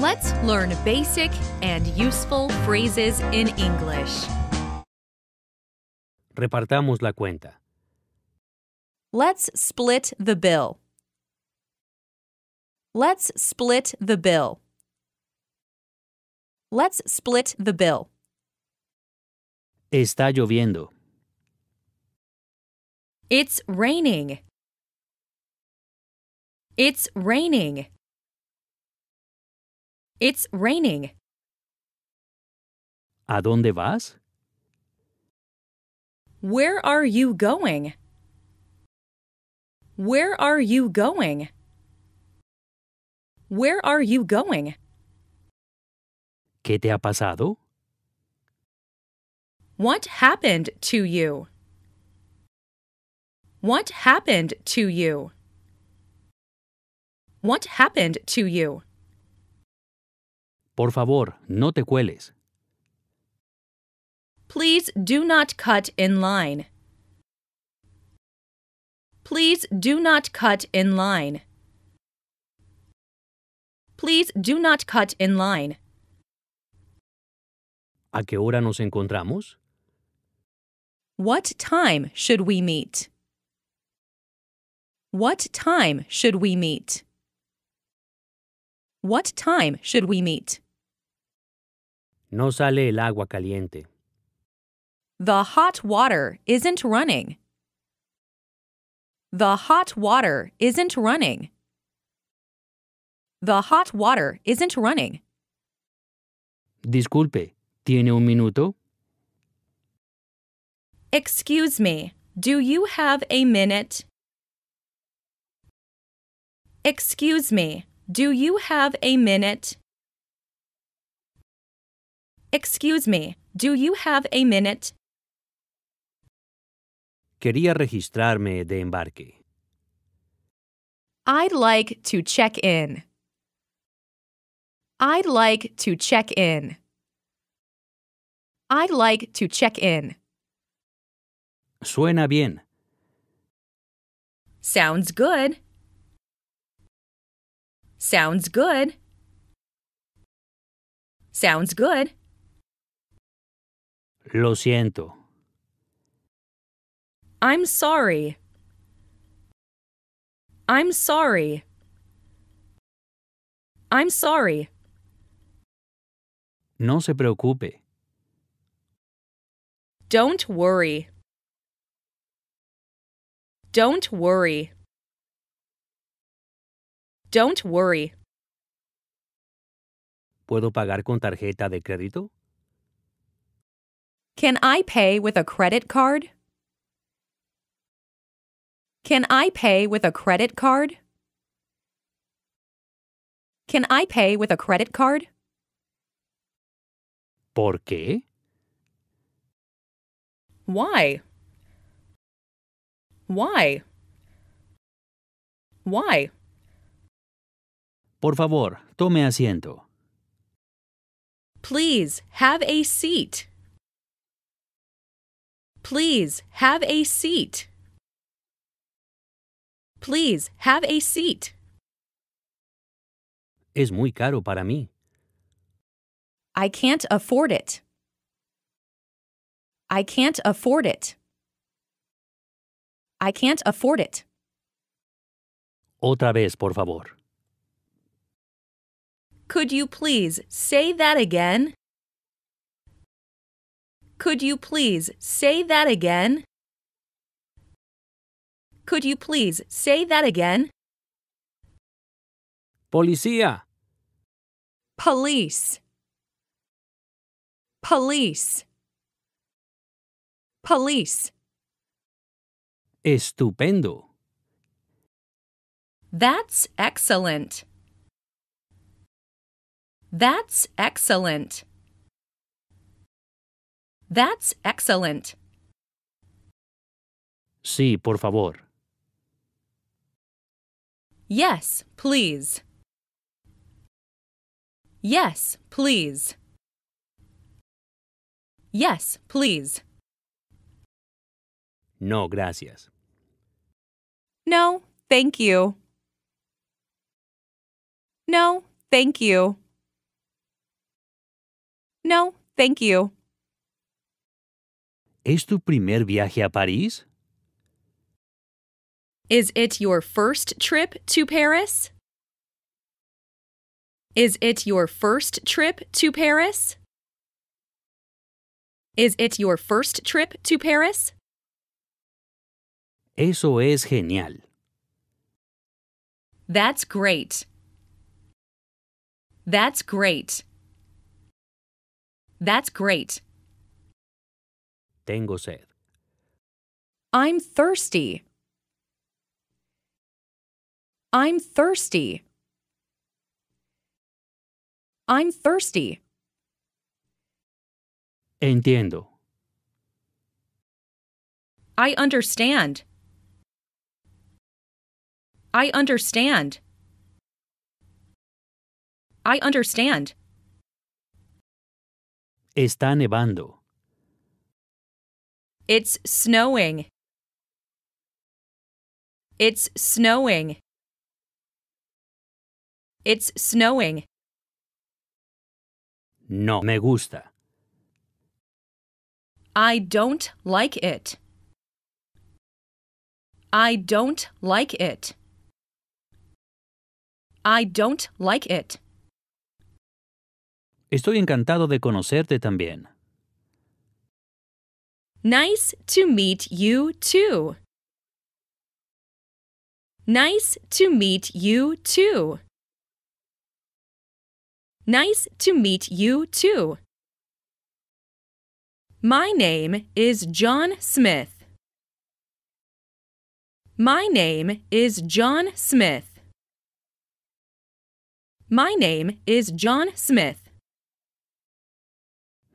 Let's learn basic and useful phrases in English. Repartamos la cuenta. Let's split the bill. Let's split the bill. Let's split the bill. Está lloviendo. It's raining. It's raining. It's raining. ¿A dónde vas? Where are you going? Where are you going? Where are you going? ¿Qué te ha pasado? What happened to you? What happened to you? What happened to you? Por favor, no te cueles. Please do not cut in line. Please do not cut in line. Please do not cut in line. ¿A qué hora nos encontramos? What time should we meet? What time should we meet? What time should we meet? No sale el agua caliente. The hot water isn't running. The hot water isn't running. The hot water isn't running. Disculpe, ¿tiene un minuto? Excuse me, do you have a minute? Excuse me, do you have a minute? Excuse me, do you have a minute? Quería registrarme de embarque. I'd like to check in. I'd like to check in. I'd like to check in. Suena bien. Sounds good. Sounds good. Sounds good. Lo siento. I'm sorry. I'm sorry. I'm sorry. No se preocupe. Don't worry. Don't worry. Don't worry. ¿Puedo pagar con tarjeta de crédito? Can I pay with a credit card? Can I pay with a credit card? Can I pay with a credit card? ¿Por qué? Why? Why? Why? Por favor, tome asiento. Please have a seat. Please have a seat. Please have a seat. Es muy caro para mí. I can't afford it. I can't afford it. I can't afford it. Otra vez, por favor. Could you please say that again? Could you please say that again? Could you please say that again? Policía. Police. Police. Police. Estupendo. That's excellent. That's excellent. That's excellent. Sí, por favor. Yes, please. Yes, please. Yes, please. No, gracias. No, thank you. No, thank you. No, thank you. ¿Es tu primer viaje a París? Is it your first trip to Paris? Is it your first trip to Paris? Is it your first trip to Paris? Eso es genial. That's great. That's great. That's great. Tengo sed. I'm thirsty. I'm thirsty. I'm thirsty. Entiendo. I understand. I understand. I understand. Está nevando. It's snowing. It's snowing. It's snowing. No me gusta. I don't like it. I don't like it. I don't like it. Estoy encantado de conocerte también. Nice to meet you too. Nice to meet you too. Nice to meet you too. My name is John Smith. My name is John Smith. My name is John Smith.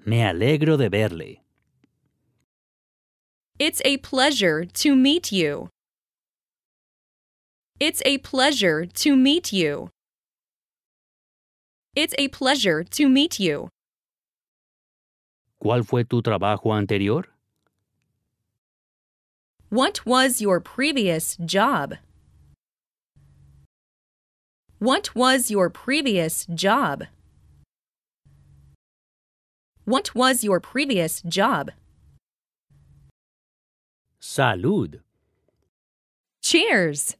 Me alegro de verle. It's a pleasure to meet you. It's a pleasure to meet you. It's a pleasure to meet you. ¿Cuál fue tu trabajo anterior? What was your previous job? What was your previous job? What was your previous job? Salud. Cheers.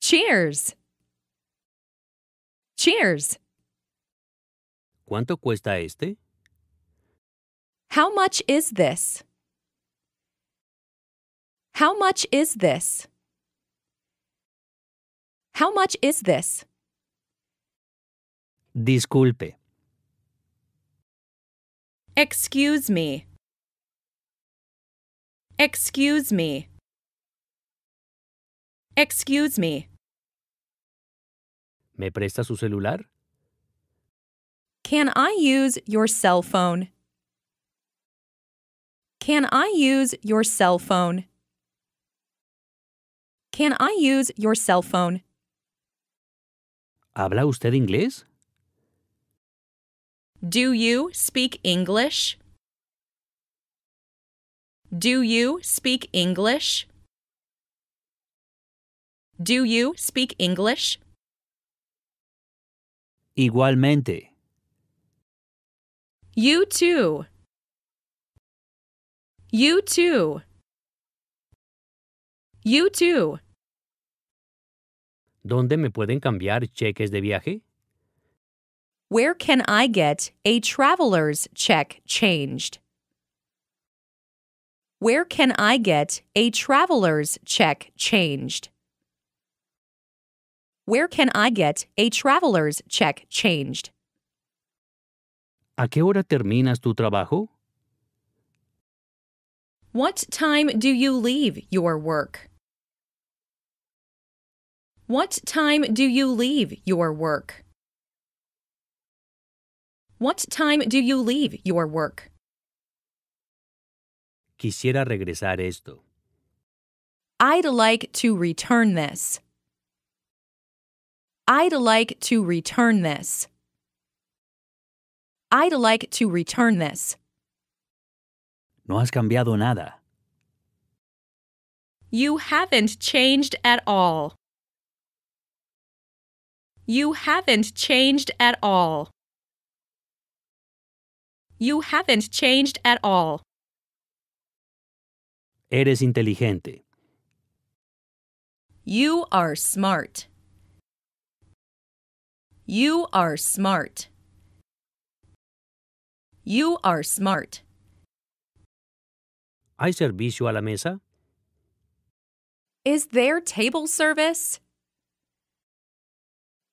Cheers. Cheers. ¿Cuánto cuesta este? How much is this? How much is this? How much is this? Disculpe. Excuse me. Excuse me. Excuse me. ¿Me presta su celular? Can I use your cell phone? Can I use your cell phone? Can I use your cell phone? ¿Habla usted inglés? Do you speak English? Do you speak English? Do you speak English? Igualmente. You too. You too. You too. ¿Dónde me pueden cambiar cheques de viaje? Where can I get a traveler's check changed? Where can I get a traveler's check changed? Where can I get a traveler's check changed? ¿A qué hora terminas tu trabajo? What time do you leave your work? What time do you leave your work? What time do you leave your work? Quisiera regresar esto. I'd like to return this. I'd like to return this. I'd like to return this. No has cambiado nada. You haven't changed at all. You haven't changed at all. You haven't changed at all. Eres inteligente. You are smart. You are smart. You are smart. ¿Hay servicio a la mesa? Is there table service?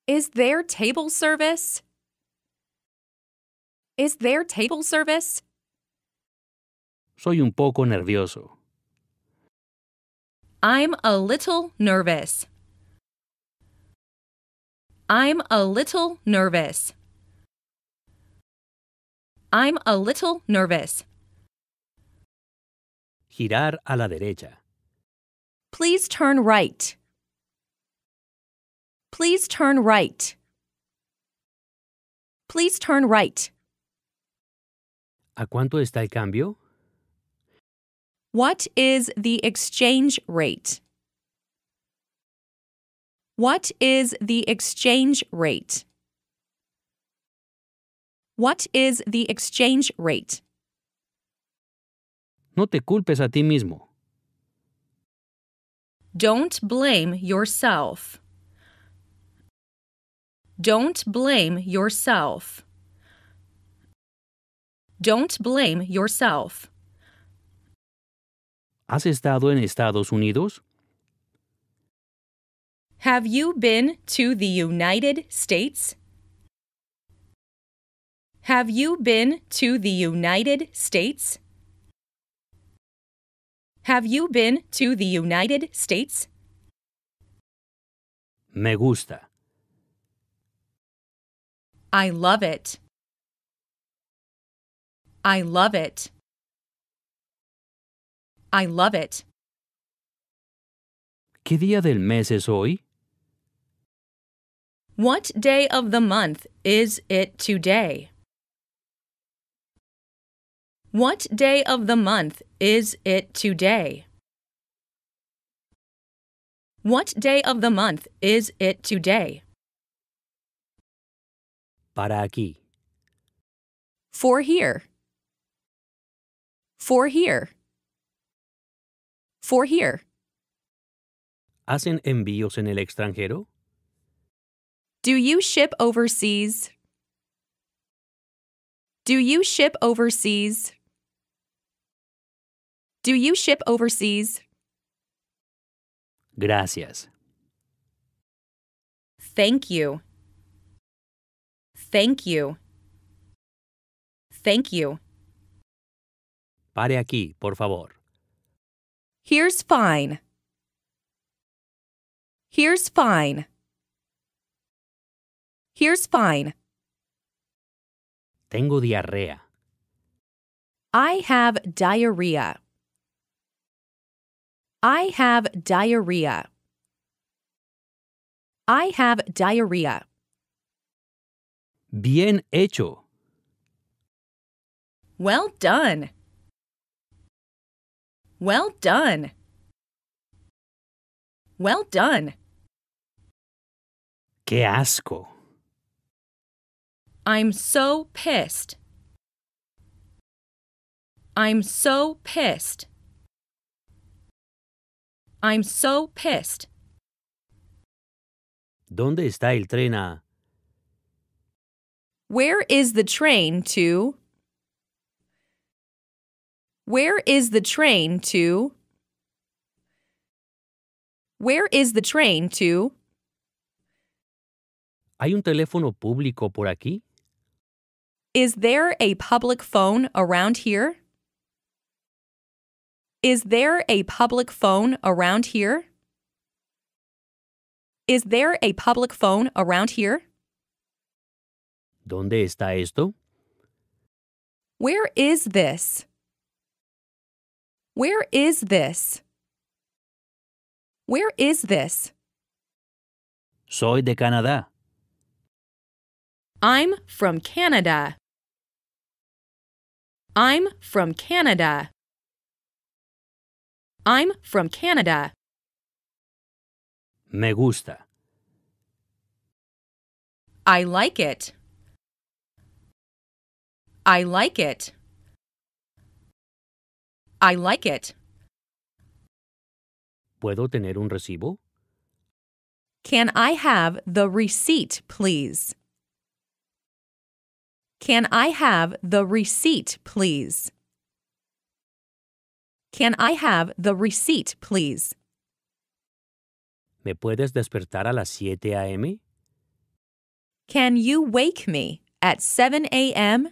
Is there table service? Is there table service? Soy un poco nervioso. I'm a little nervous. I'm a little nervous. I'm a little nervous. Girar a la derecha. Please turn right. Please turn right. Please turn right. ¿A cuánto está el cambio? What is the exchange rate? What is the exchange rate? What is the exchange rate? No te culpes a ti mismo. Don't blame yourself. Don't blame yourself. Don't blame yourself. ¿Has estado en Estados Unidos? Have you been to the United States? Have you been to the United States? Have you been to the United States? Me gusta. I love it. I love it. I love it. ¿Qué día del mes es hoy? What day of the month is it today? What day of the month is it today? What day of the month is it today? Para aquí. For here. For here for here. ¿Hacen envíos en el extranjero? Do you ship overseas? Do you ship overseas? Do you ship overseas? Gracias. Thank you. Thank you. Thank you. Pare aquí, por favor. Here's fine. Here's fine. Here's fine. Tengo diarrea. I have diarrhea. I have diarrhea. I have diarrhea. Bien hecho. Well done. Well done. Well done. Qué asco. I'm so pissed. I'm so pissed. I'm so pissed. ¿Dónde está el tren a? Where is the train to? Where is the train to? Where is the train to? ¿Hay un teléfono público por aquí? Is there a public phone around here? Is there a public phone around here? Is there a public phone around here? ¿Dónde está esto? Where is this? Where is this? Where is this? Soy de Canadá. I'm from Canada. I'm from Canada. I'm from Canada. Me gusta. I like it. I like it. I like it. ¿Puedo tener un recibo? Can I have the receipt, please? Can I have the receipt, please? Can I have the receipt, please? ¿Me puedes despertar a las 7 a.m.? Can you wake me at 7 a.m.?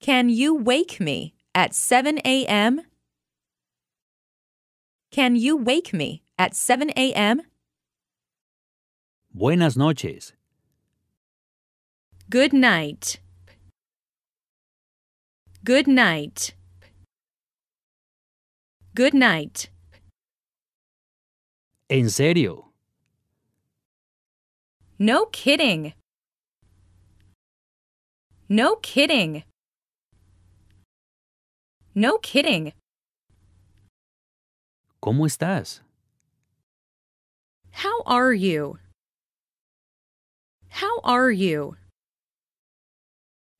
Can you wake me at 7 a.m.? Can you wake me at 7 a.m.? Buenas noches. Good night. Good night. Good night. En serio. No kidding. No kidding. No kidding. ¿Cómo estás? How are you? How are you?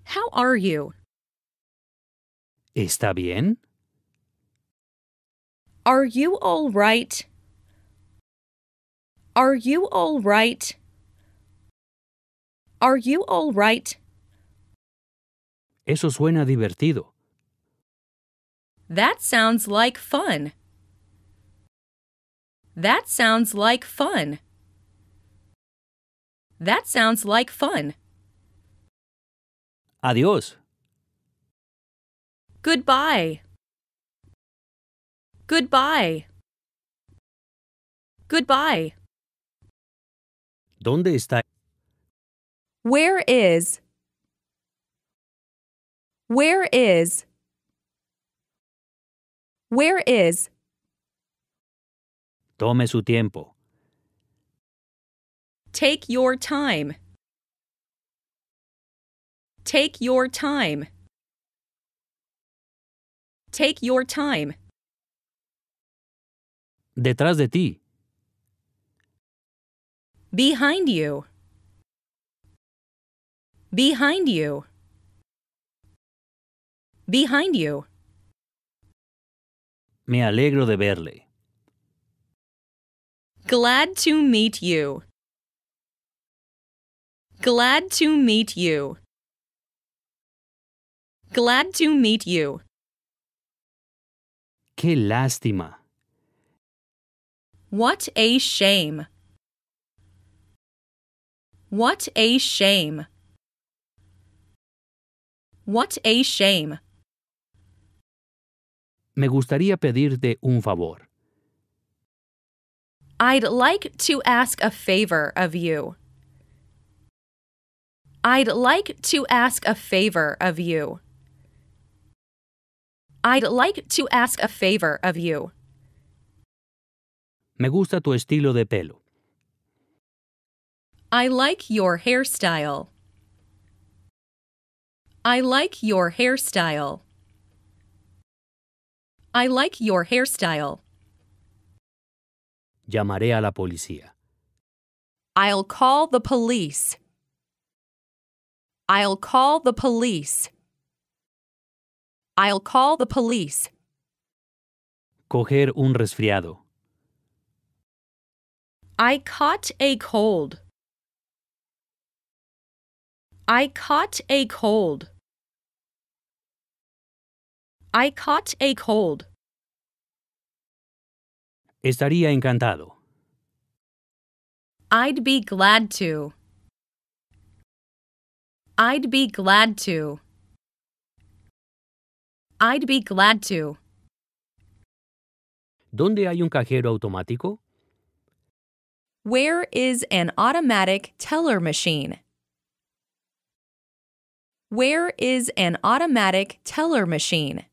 How are you? ¿Está bien? Are you all right? Are you all right? Are you all right? Eso suena divertido. That sounds like fun. That sounds like fun. That sounds like fun. Adiós. Goodbye. Goodbye. Goodbye. ¿Dónde está? Where is? Where is? Where is? Tome su tiempo. Take your time. Take your time. Take your time. Detrás de ti. Behind you. Behind you. Behind you. Me alegro de verle. Glad to meet you. Glad to meet you. Glad to meet you. Qué lástima. What a shame. What a shame. What a shame. me gustaría pedirte un favor. I'd like to ask a favor of you. I'd like to ask a favor of you. I'd like to ask a favor of you. Me gusta tu estilo de pelo. I like your hairstyle. I like your hairstyle. I like your hairstyle. Llamaré a la policía. I'll call the police. I'll call the police. I'll call the police. Coger un resfriado. I caught a cold. I caught a cold. I caught a cold. Estaría encantado. I'd be glad to. I'd be glad to. I'd be glad to. ¿Dónde hay un cajero automático? Where is an automatic teller machine? Where is an automatic teller machine?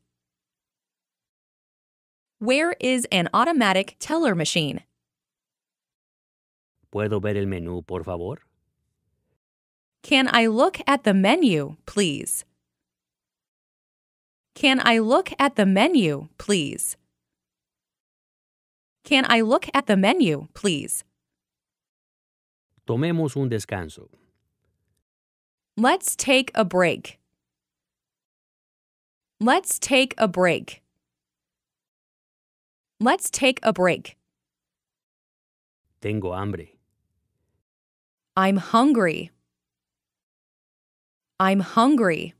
Where is an automatic teller machine? ¿Puedo ver el menú, por favor? Can I look at the menu, please? Can I look at the menu, please? Can I look at the menu, please? Tomemos un descanso. Let's take a break. Let's take a break. Let's take a break. Tengo hambre. I'm hungry. I'm hungry.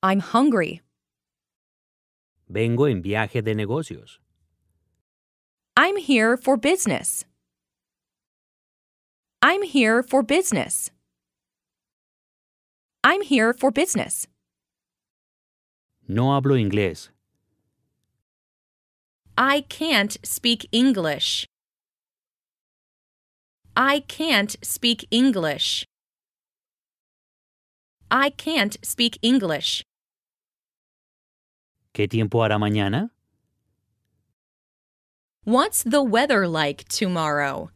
I'm hungry. Vengo en viaje de negocios. I'm here for business. I'm here for business. I'm here for business. No hablo inglés. I can't speak English. I can't speak English. I can't speak English. ¿Qué tiempo hará mañana? What's the weather like tomorrow?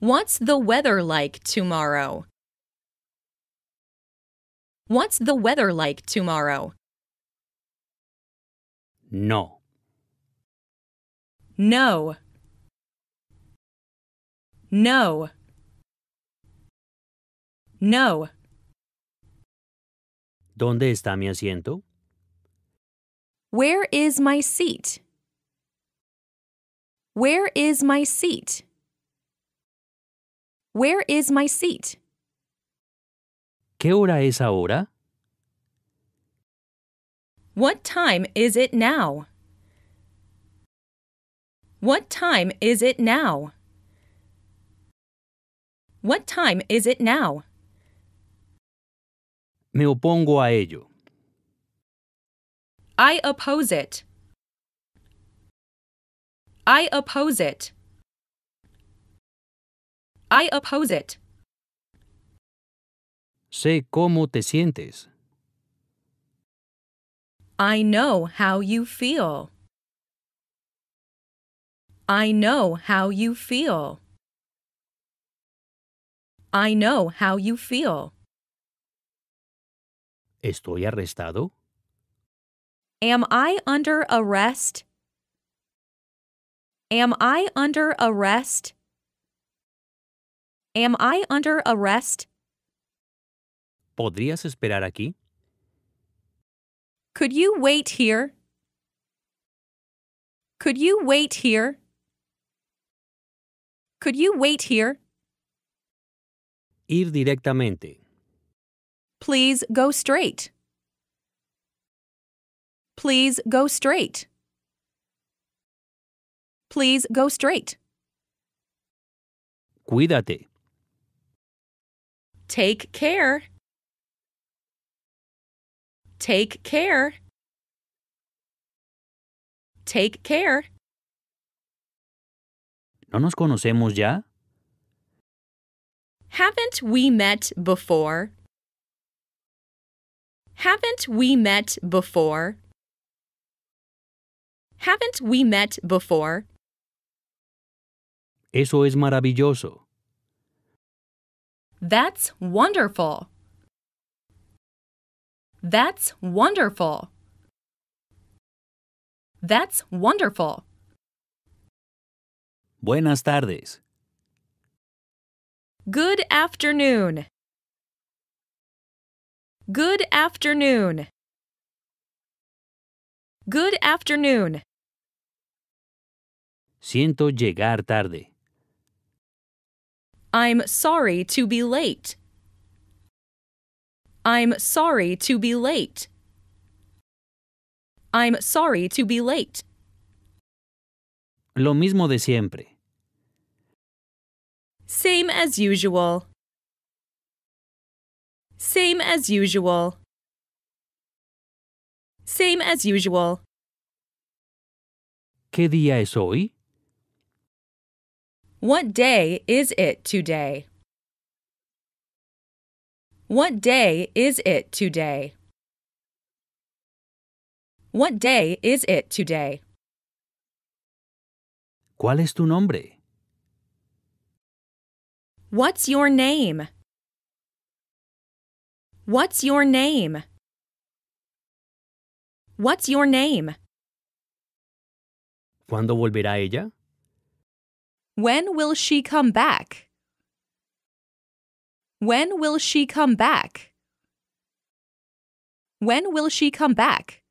What's the weather like tomorrow? What's the weather like tomorrow? No. No. No. No. ¿Dónde está mi asiento? Where is my seat? Where is my seat? Where is my seat? ¿Qué hora es ahora? What time is it now? What time is it now? What time is it now? Me opongo a ello. I oppose it. I oppose it. I oppose it. Sé cómo te sientes. I know how you feel. I know how you feel. I know how you feel. ¿Estoy arrestado? Am I under arrest? Am I under arrest? Am I under arrest? ¿Podrías esperar aquí? Could you wait here? Could you wait here? Could you wait here? Ir directamente. Please go straight. Please go straight. Please go straight. Cuídate. Take care. Take care. Take care. ¿No nos conocemos ya? Haven't we met before? Haven't we met before? Haven't we met before? Eso es maravilloso. That's wonderful. That's wonderful. That's wonderful. Buenas tardes. Good afternoon. Good afternoon. Good afternoon. Siento llegar tarde. I'm sorry to be late. I'm sorry to be late. I'm sorry to be late. Lo mismo de siempre. Same as usual. Same as usual. Same as usual. ¿Qué día es hoy? What day is it today? What day is it today? What day is it today? ¿Cuál es tu nombre? What's your name? What's your name? What's your name? ¿Cuándo volverá ella? When will she come back? When will she come back? When will she come back?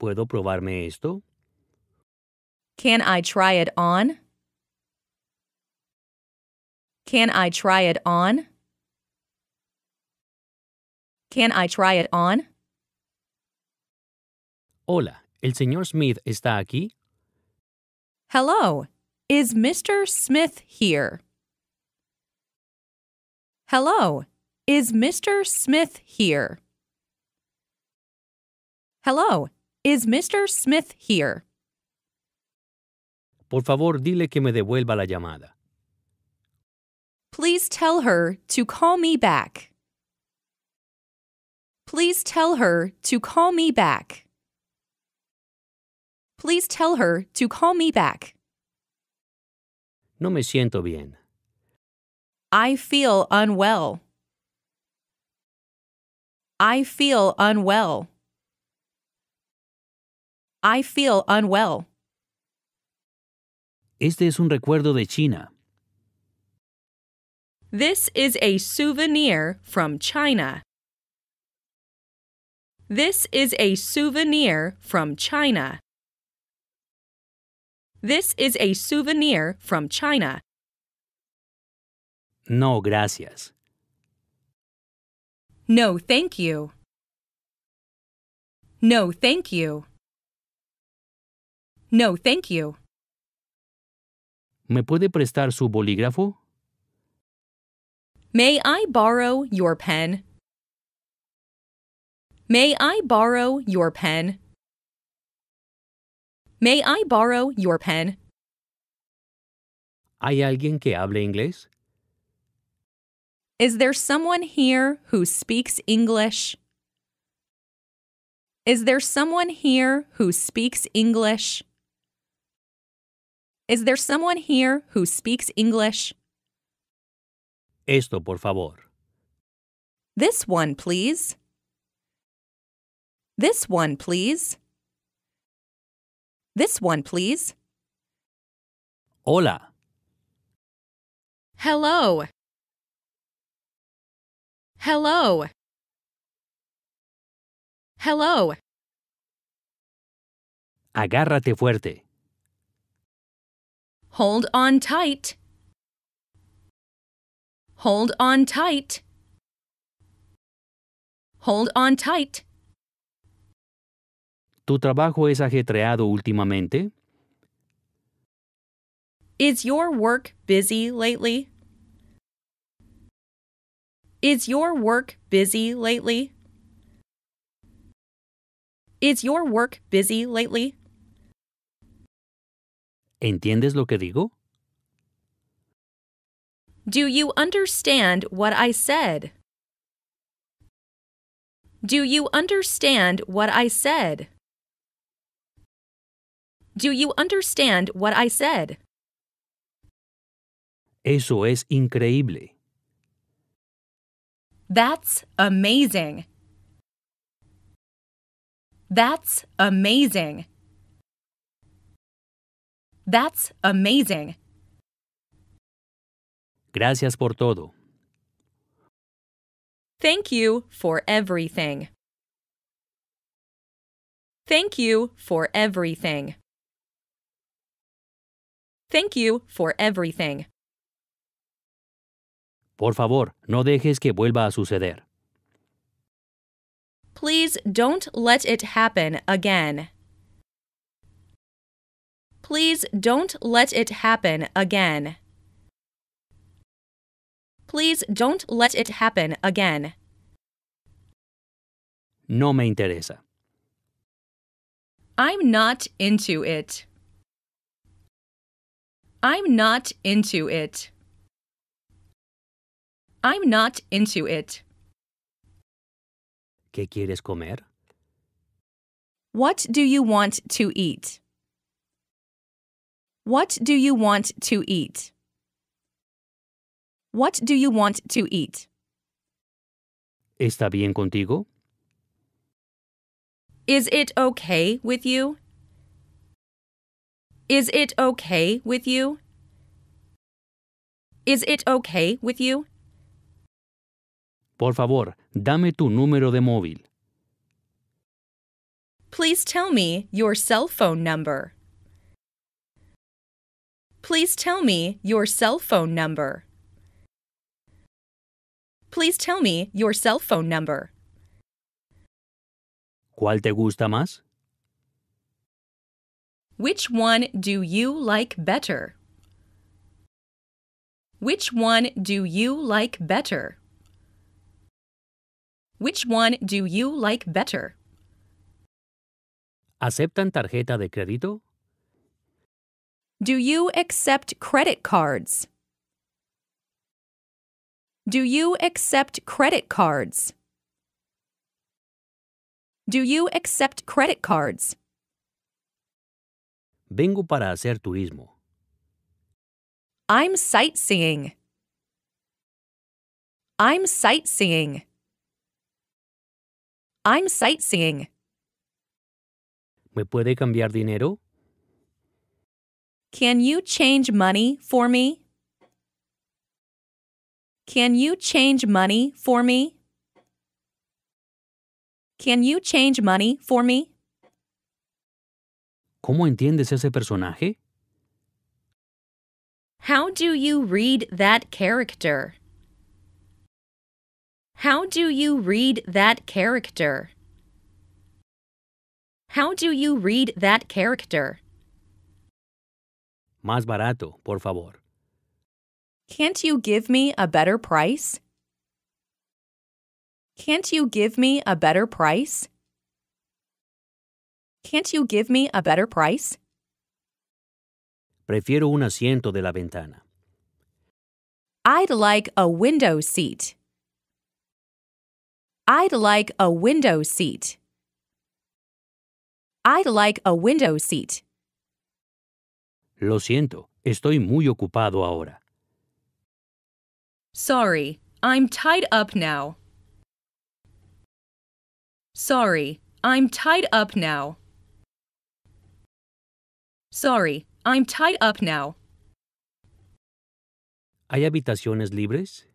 ¿Puedo probarme esto? Can I try it on? Can I try it on? Can I try it on? Hola, ¿el señor Smith está aquí? Hello, is Mr. Smith here? Hello, is Mr. Smith here? Hello, is Mr. Smith here? Por favor, dile que me devuelva la llamada. Please tell her to call me back. Please tell her to call me back. Please tell her to call me back. No me siento bien. I feel unwell. I feel unwell. I feel unwell. Este es un recuerdo de China. This is a souvenir from China. This is a souvenir from China. This is a souvenir from China. No, gracias. No, thank you. No, thank you. No, thank you. ¿Me puede prestar su bolígrafo? May I borrow your pen? May I borrow your pen? May I borrow your pen? ¿Hay alguien que hable inglés? Is there someone here who speaks English? Is there someone here who speaks English? Is there someone here who speaks English? Esto, por favor. This one, please. This one, please. This one, please. Hola. Hello. Hello. Hello. Agárrate fuerte. Hold on tight. Hold on tight. Hold on tight. ¿Tu trabajo es ajetreado últimamente? Is your work busy lately? Is your work busy lately? Is your work busy lately? ¿Entiendes lo que digo? Do you understand what I said? Do you understand what I said? Do you understand what I said? Eso es increíble. That's amazing. That's amazing. That's amazing. Gracias por todo. Thank you for everything. Thank you for everything. Thank you for everything. Por favor, no dejes que vuelva a suceder. Please don't let it happen again. Please don't let it happen again. Please don't let it happen again. No me interesa. I'm not into it. I'm not into it. I'm not into it. ¿Qué quieres comer? What do you want to eat? What do you want to eat? What do you want to eat? ¿Está bien contigo? Is it okay with you? Is it okay with you? Is it okay with you? Por favor, dame tu número de móvil. Please tell me your cell phone number. Please tell me your cell phone number. Please tell me your cell phone number. ¿Cuál te gusta más? Which one do you like better? Which one do you like better? Which one do you like better? ¿Aceptan tarjeta de crédito? Do you accept credit cards? Do you accept credit cards? Do you accept credit cards? Vengo para hacer turismo. I'm sightseeing. I'm sightseeing. I'm sightseeing. ¿Me puede cambiar dinero? Can you change money for me? Can you change money for me? Can you change money for me? ¿Cómo entiendes ese personaje? How do you read that character? How do you read that character? How do you read that character? Más barato, por favor. Can't you give me a better price? Can't you give me a better price? Can't you give me a better price? Prefiero un asiento de la ventana. I'd like a window seat. I'd like a window seat. I'd like a window seat. Lo siento, estoy muy ocupado ahora. Sorry, I'm tied up now. Sorry, I'm tied up now. Sorry, I'm tied up now. ¿Hay habitaciones libres?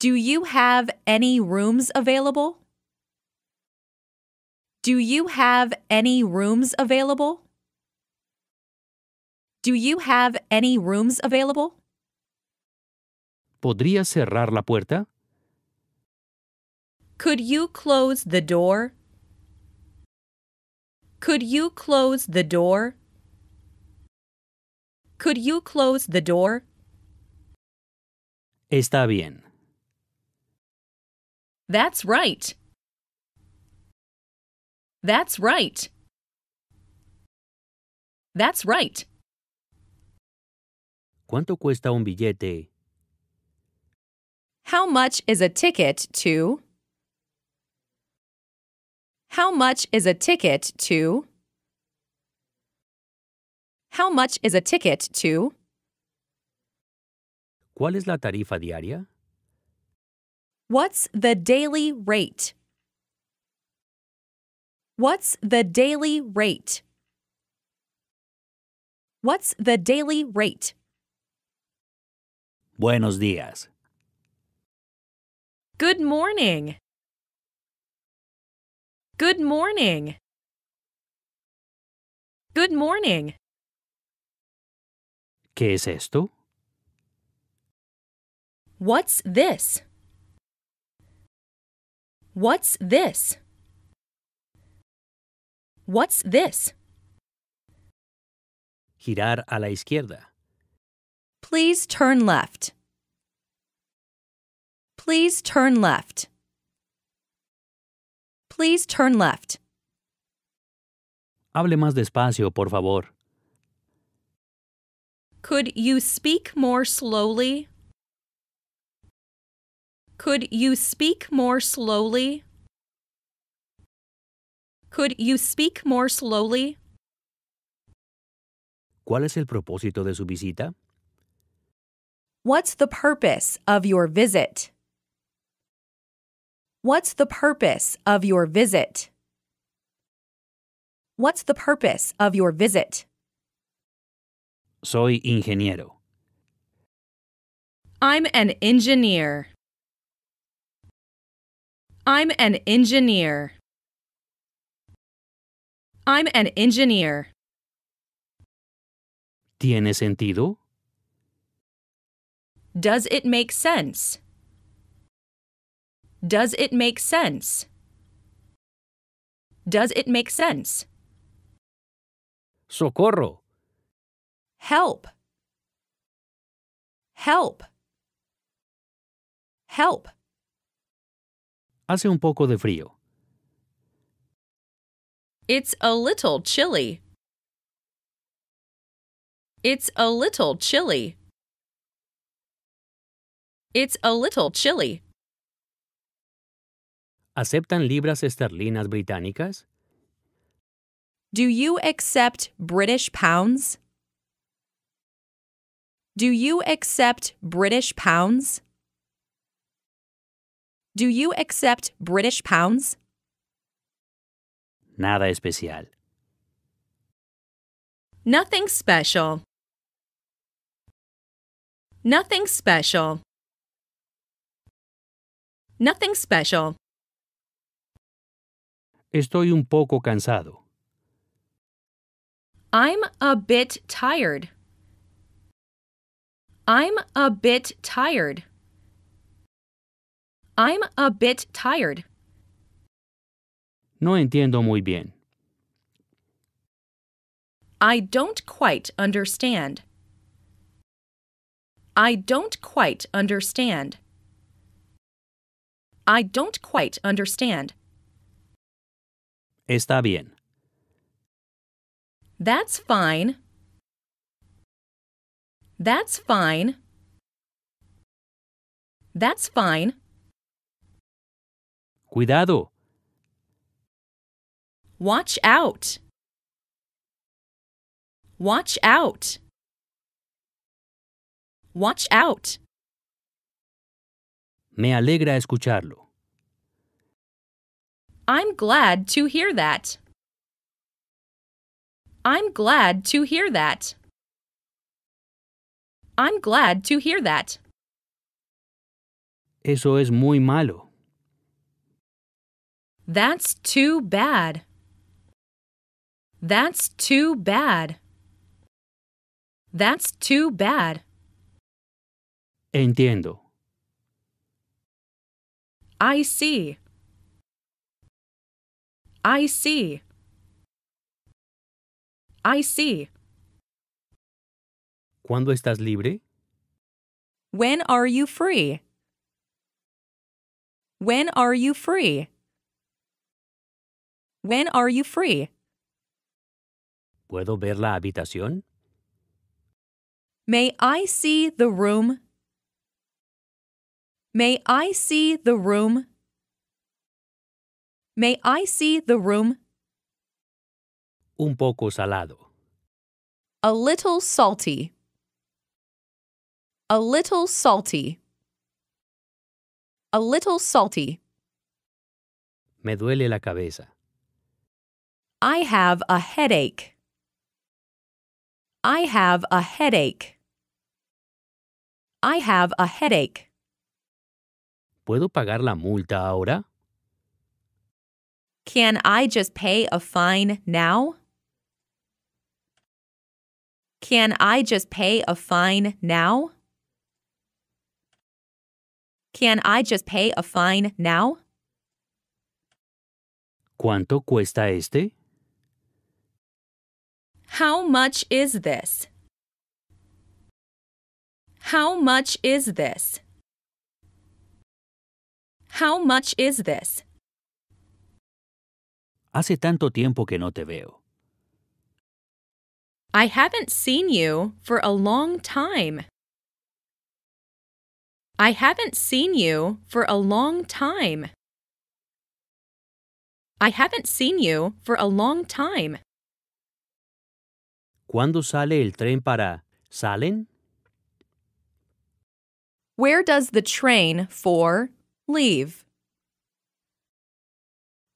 Do you have any rooms available? Do you have any rooms available? Do you have any rooms available? ¿Podría cerrar la puerta? Could you close the door? Could you close the door? Could you close the door? Está bien. That's right. That's right. That's right. ¿Cuánto cuesta un billete? How much is a ticket to? How much is a ticket to? How much is a ticket to? ¿Cuál es la tarifa diaria? What's the daily rate? What's the daily rate? What's the daily rate? Buenos días. Good morning. Good morning. Good morning. ¿Qué es esto? What's this? What's this? What's this? Girar a la izquierda. Please turn left. Please turn left. Please turn left. Hable más despacio, por favor. Could you speak more slowly? Could you speak more slowly? Could you speak more slowly? ¿Cuál es el propósito de su visita? What's the purpose of your visit? What's the purpose of your visit? What's the purpose of your visit? Soy ingeniero. I'm an engineer. I'm an engineer. I'm an engineer. ¿Tiene sentido? Does it make sense? Does it make sense? Does it make sense? Socorro. Help. Help. Help. Hace un poco de frío. It's a little chilly. It's a little chilly. It's a little chilly. ¿Aceptan libras esterlinas británicas? Do you accept British pounds? Do you accept British pounds? Do you accept British pounds? Nada especial. Nothing special. Nothing special. Nothing special. Estoy un poco cansado. I'm a bit tired. I'm a bit tired. I'm a bit tired. No entiendo muy bien. I don't quite understand. I don't quite understand. I don't quite understand. Está bien. That's fine. That's fine. That's fine. Cuidado. Watch out. Watch out. Watch out. Me alegra escucharlo. I'm glad to hear that. I'm glad to hear that. I'm glad to hear that. Eso es muy malo. That's too bad. That's too bad. That's too bad. Entiendo. I see. I see. I see. ¿Cuándo estás libre? When are you free? When are you free? When are you free? ¿Puedo ver la habitación? May I see the room? May I see the room? May I see the room? Un poco salado. A little salty. A little salty. A little salty. Me duele la cabeza. I have a headache. I have a headache. I have a headache. ¿Puedo pagar la multa ahora? Can I just pay a fine now? Can I just pay a fine now? Can I just pay a fine now? ¿Cuánto cuesta este? How much is this? How much is this? How much is this? Hace tanto tiempo que no te veo. I haven't seen you for a long time. I haven't seen you for a long time. I haven't seen you for a long time. ¿Cuándo sale el tren para salen? Where does the train for leave?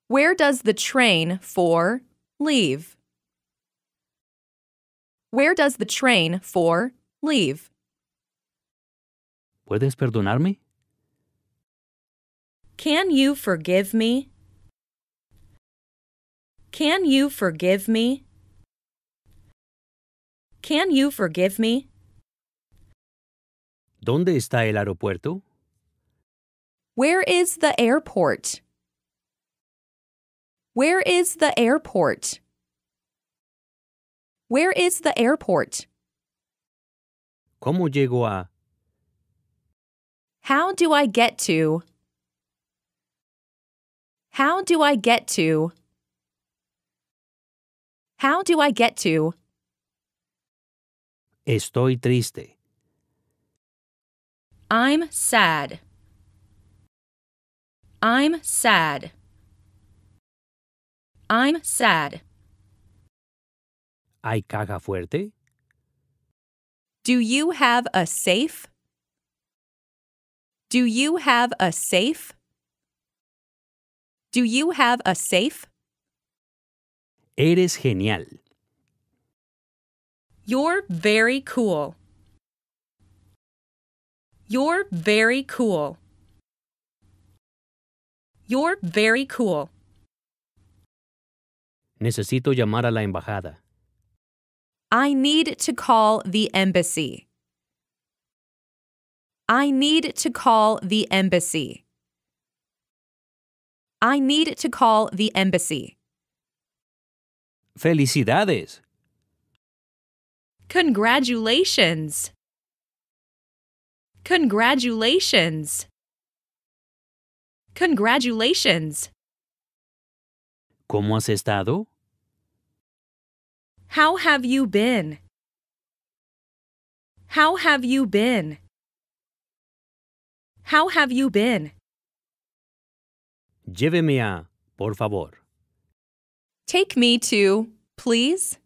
Where does the train for leave? Where does the train for leave? ¿Puedes perdonarme? Can you forgive me? Can you forgive me? Can you forgive me? ¿Dónde está el aeropuerto? Where is the airport? Where is the airport? Where is the airport? ¿Cómo llego a? How do I get to? How do I get to? How do I get to? Estoy triste. I'm sad. I'm sad. I'm sad. ¿Hay caja fuerte? Do you have a safe? Do you have a safe? Do you have a safe? Eres genial. You're very cool. You're very cool. You're very cool. Necesito llamar a la embajada. I need to call the embassy. I need to call the embassy. I need to call the embassy. Felicidades! Congratulations! Congratulations! Congratulations! ¿Cómo has estado? How have you been? How have you been? How have you been? Lléveme a, por favor. Take me to, please.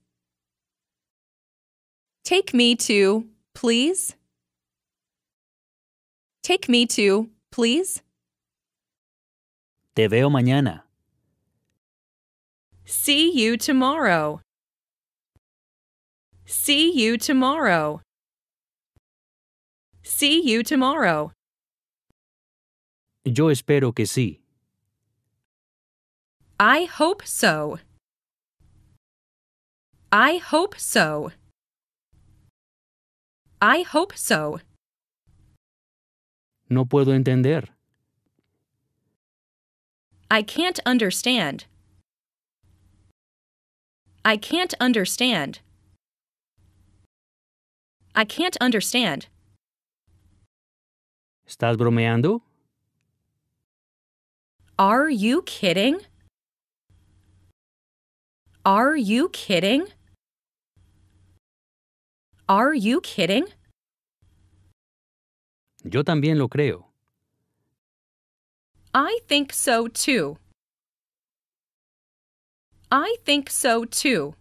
Take me to, please. Take me to, please. Te veo mañana. See you tomorrow. See you tomorrow. See you tomorrow. Yo espero que sí. I hope so. I hope so. I hope so. No puedo entender. I can't understand. I can't understand. I can't understand. ¿Estás bromeando? Are you kidding? Are you kidding? Are you kidding? Yo también lo creo. I think so too. I think so too.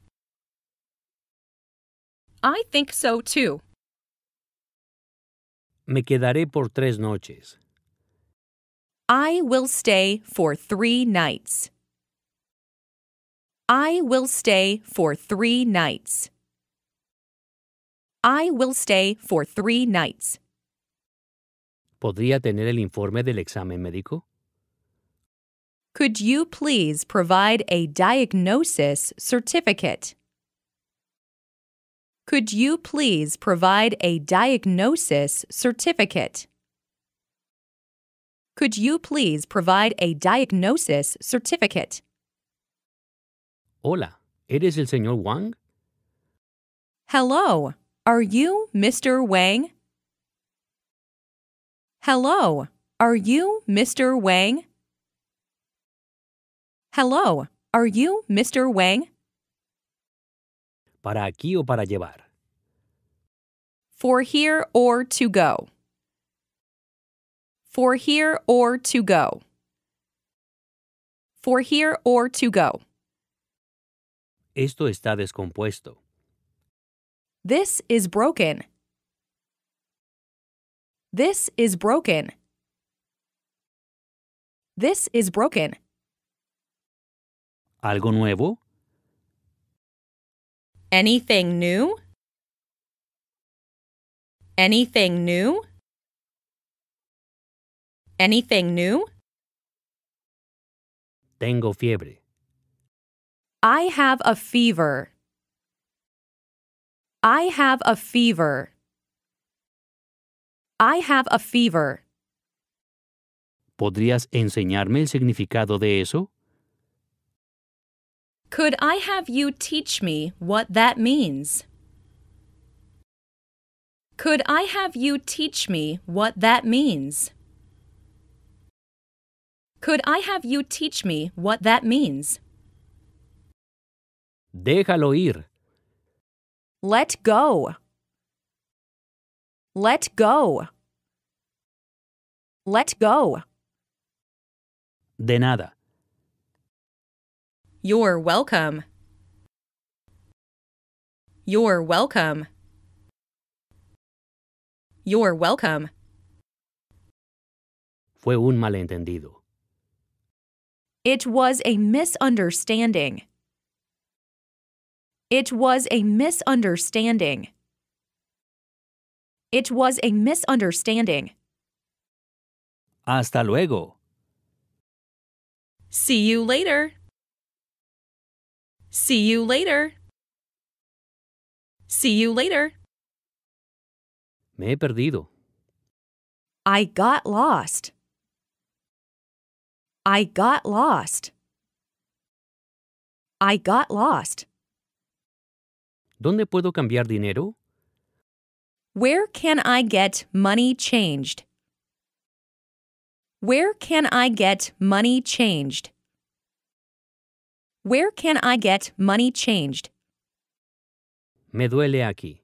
I think so too. Me quedaré por tres noches. I will stay for three nights. I will stay for three nights. I will stay for three nights. ¿Podría tener el informe del examen médico? Could you please provide a diagnosis certificate? Could you please provide a diagnosis certificate? Could you please provide a diagnosis certificate? Hola, ¿eres el señor Wang? Hello, are you Mr. Wang? Hello, are you Mr. Wang? Hello, are you Mr. Wang? Para aquí o para llevar. For here or to go. For here or to go. For here or to go. Esto está descompuesto. This is broken. This is broken. This is broken. ¿Algo nuevo? Anything new? Anything new? Anything new? Tengo fiebre. I have a fever. I have a fever. I have a fever. ¿Podrías enseñarme el significado de eso? Could I have you teach me what that means? Could I have you teach me what that means? Could I have you teach me what that means? Déjalo ir. Let go. Let go. Let go. De nada. You're welcome. You're welcome. You're welcome. Fue un malentendido. It was a misunderstanding. It was a misunderstanding. It was a misunderstanding. Hasta luego. See you later. See you later. See you later. Me he perdido. I got lost. I got lost. I got lost. ¿Dónde puedo cambiar dinero? Where can I get money changed? Where can I get money changed? Where can I get money changed? Me duele aquí.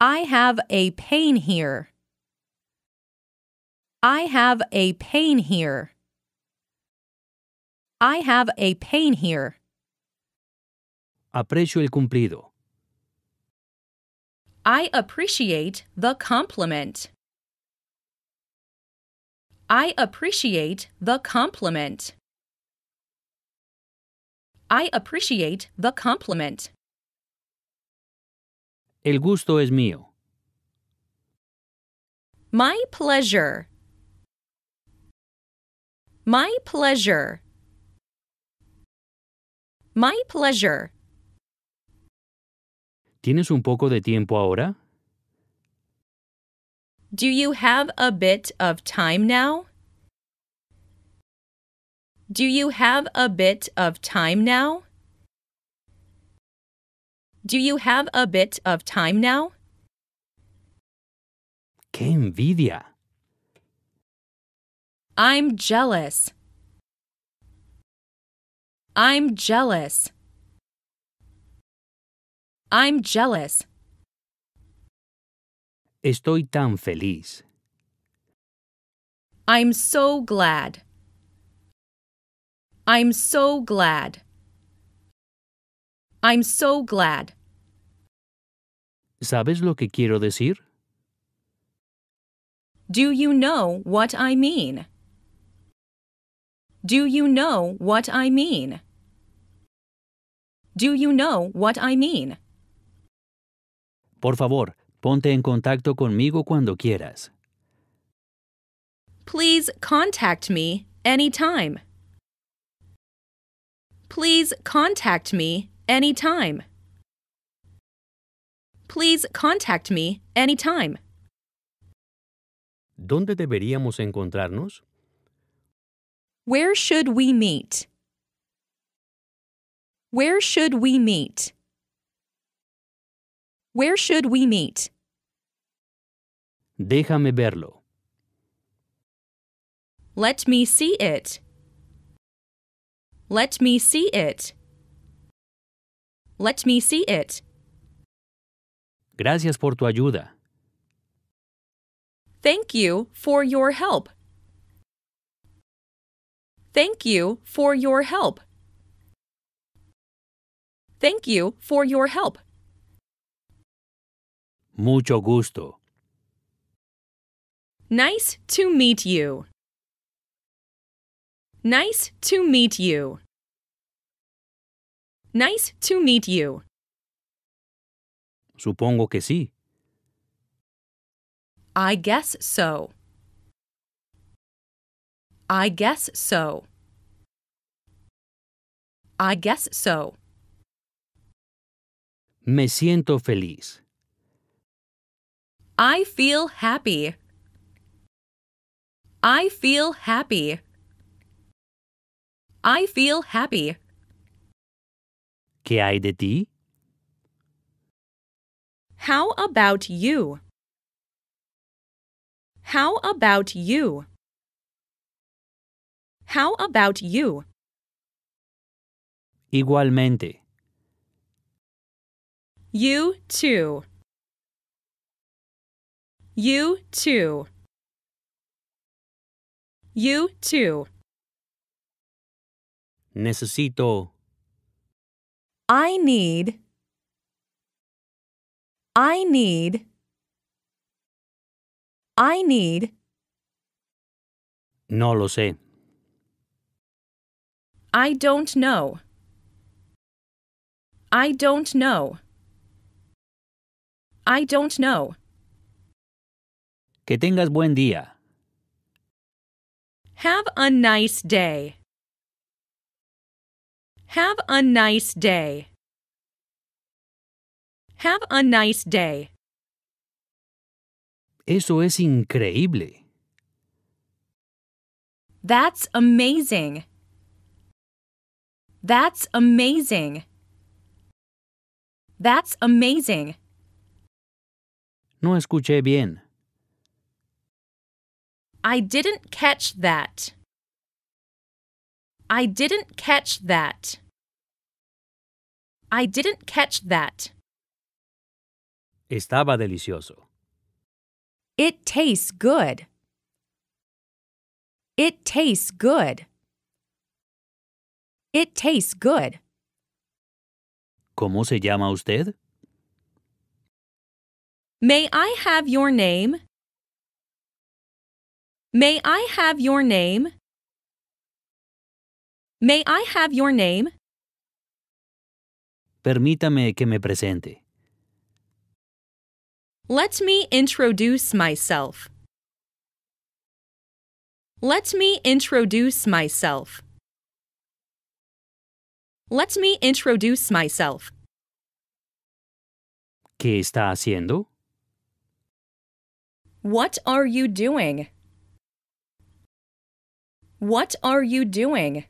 I have a pain here. I have a pain here. I have a pain here. Aprecio el cumplido. I appreciate the compliment. I appreciate the compliment. I appreciate the compliment. El gusto es mío. My pleasure. My pleasure. My pleasure. ¿Tienes un poco de tiempo ahora? Do you have a bit of time now? Do you have a bit of time now? Do you have a bit of time now? ¡Qué envidia! I'm jealous. I'm jealous. I'm jealous. Estoy tan feliz. I'm so glad. I'm so glad. I'm so glad. ¿Sabes lo que quiero decir? Do you know what I mean? Do you know what I mean? Do you know what I mean? Por favor, ponte en contacto conmigo cuando quieras. Please contact me anytime. Please contact me anytime. Please contact me anytime. ¿Dónde deberíamos encontrarnos? Where should we meet? Where should we meet? Where should we meet? Déjame verlo. Let me see it. Let me see it. Let me see it. Gracias por tu ayuda. Thank you for your help. Thank you for your help. Thank you for your help. Mucho gusto. Nice to meet you. Nice to meet you. Nice to meet you. Supongo que sí. I guess so. I guess so. I guess so. Me siento feliz. I feel happy. I feel happy. I feel happy. ¿Qué hay de ti? How about you? How about you? How about you? Igualmente. You too. You too. You too. Necesito. I need. I need. I need. No lo sé. I don't know. I don't know. I don't know. Que tengas buen día. Have a nice day. Have a nice day. Have a nice day. Eso es increíble. That's amazing. That's amazing. That's amazing. No escuché bien. I didn't catch that. I didn't catch that. I didn't catch that. Estaba delicioso. It tastes good. It tastes good. It tastes good. ¿Cómo se llama usted? May I have your name? May I have your name? May I have your name? Permítame que me presente. Let me introduce myself. Let me introduce myself. Let me introduce myself. ¿Qué está haciendo? What are you doing? What are you doing?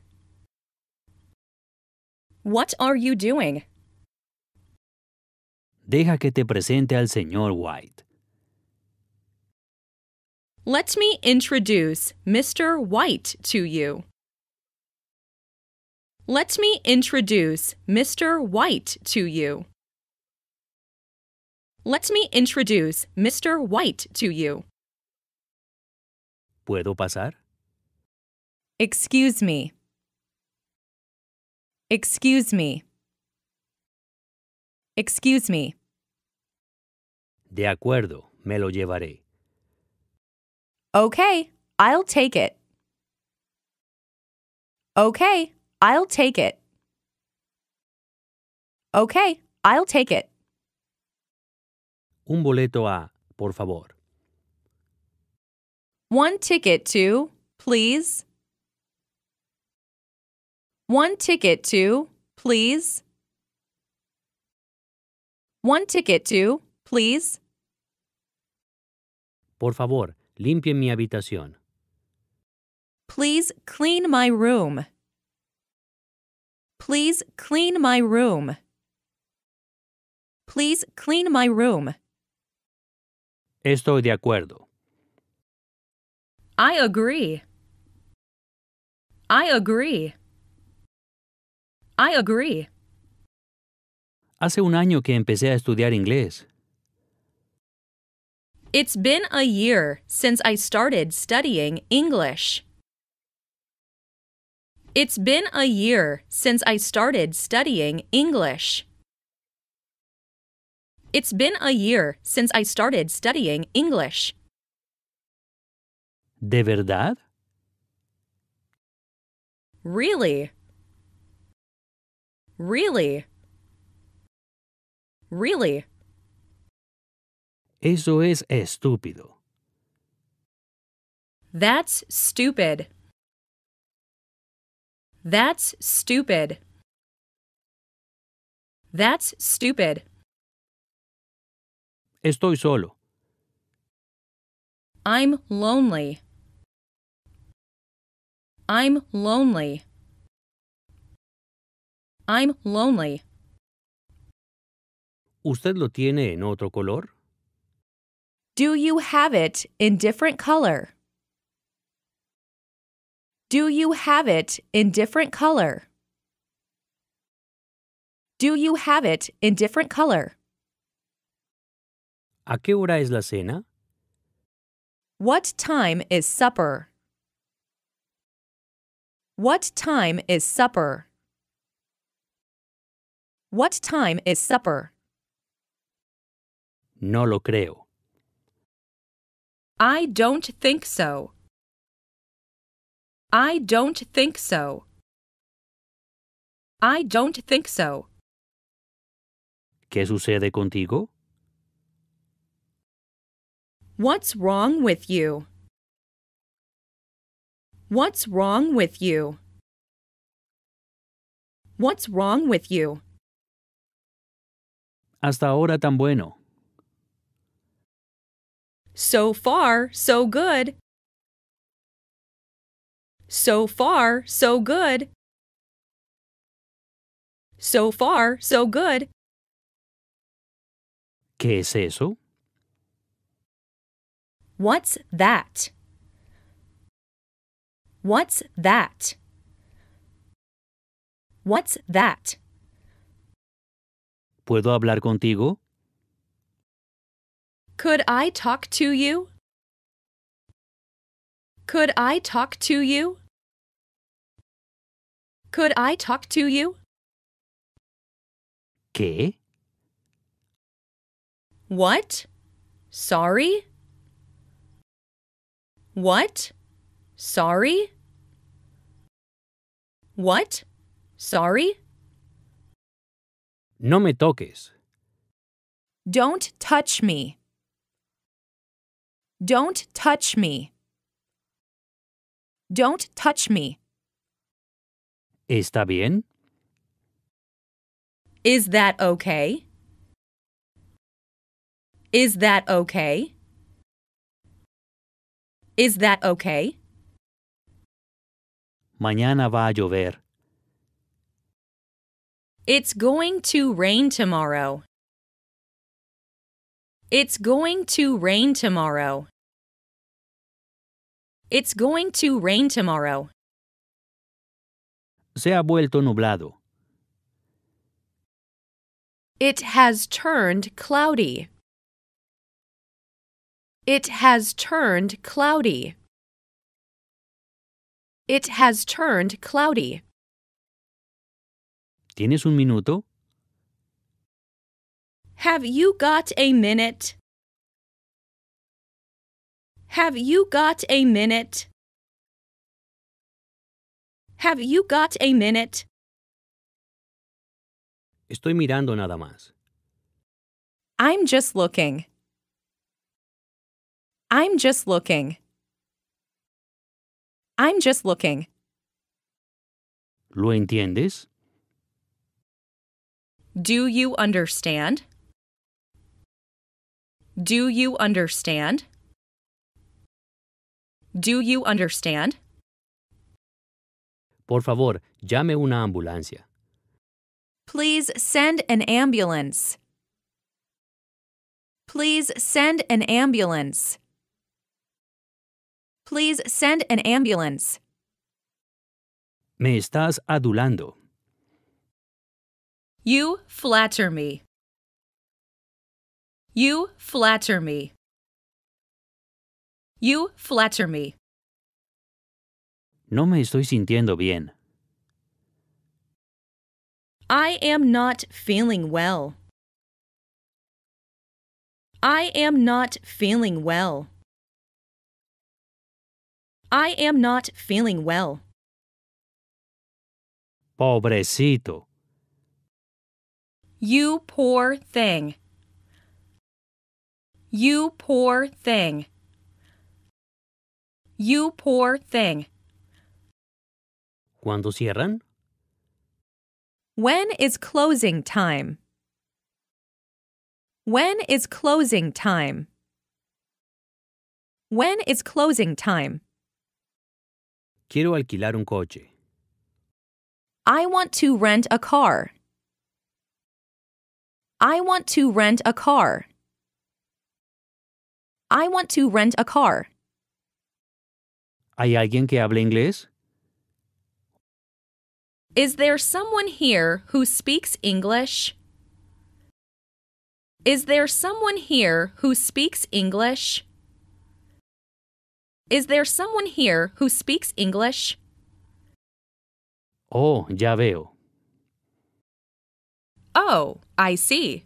What are you doing? Deja que te presente al señor White. Let me introduce Mr. White to you. Let me introduce Mr. White to you. Let me introduce Mr. White to you. ¿Puedo pasar? Excuse me. Excuse me. Excuse me. De acuerdo, me lo llevaré. Okay, I'll take it. Okay, I'll take it. Okay, I'll take it. Un boleto a, por favor. One ticket to, please. One ticket to, please. One ticket to, please. Por favor, limpie mi habitación. Please clean my room. Please clean my room. Please clean my room. Estoy de acuerdo. I agree. I agree. I agree. Hace un año que empecé a estudiar inglés. It's been a year since I started studying English. It's been a year since I started studying English. It's been a year since I started studying English. ¿De verdad? Really? Really? Really? Eso es estúpido. That's stupid. That's stupid. That's stupid. Estoy solo. I'm lonely. I'm lonely. I'm lonely. ¿Usted lo tiene en otro color? Do you have it in different color? Do you have it in different color? Do you have it in different color? ¿A qué hora es la cena? What time is supper? What time is supper? What time is supper? No lo creo. I don't think so. I don't think so. I don't think so. ¿Qué sucede contigo? What's wrong with you? What's wrong with you? What's wrong with you? hasta ahora tan bueno? So far, so good. So far, so good. So far, so good. ¿Qué es eso? What's that? What's that? What's that? ¿Puedo hablar contigo? Could I talk to you? Could I talk to you? Could I talk to you? ¿Qué? What? Sorry? What? Sorry? What? Sorry? No me toques. Don't touch me. Don't touch me. Don't touch me. ¿Está bien? Is that okay? Is that okay? Is that okay? Mañana va a llover. It's going to rain tomorrow. It's going to rain tomorrow. It's going to rain tomorrow. Se ha vuelto nublado. It has turned cloudy. It has turned cloudy. It has turned cloudy. ¿Tienes un minuto? Have you got a minute? Have you got a minute? Have you got a minute? Estoy mirando nada más. I'm just looking. I'm just looking. I'm just looking. ¿Lo entiendes? Do you understand? Do you understand? Do you understand? Por favor, llame una ambulancia. Please send an ambulance. Please send an ambulance. Please send an ambulance. Me estás adulando. You flatter me. You flatter me. You flatter me. No me estoy sintiendo bien. I am not feeling well. I am not feeling well. I am not feeling well. Pobrecito. You poor thing. You poor thing. You poor thing. ¿Cuándo cierran? When is closing time? When is closing time? When is closing time? Quiero alquilar un coche. I want to rent a car. I want to rent a car. I want to rent a car. ¿Hay alguien que hable inglés? Is there someone here who speaks English? Is there someone here who speaks English? Is there someone here who speaks English? Oh, ya veo. Oh, I see.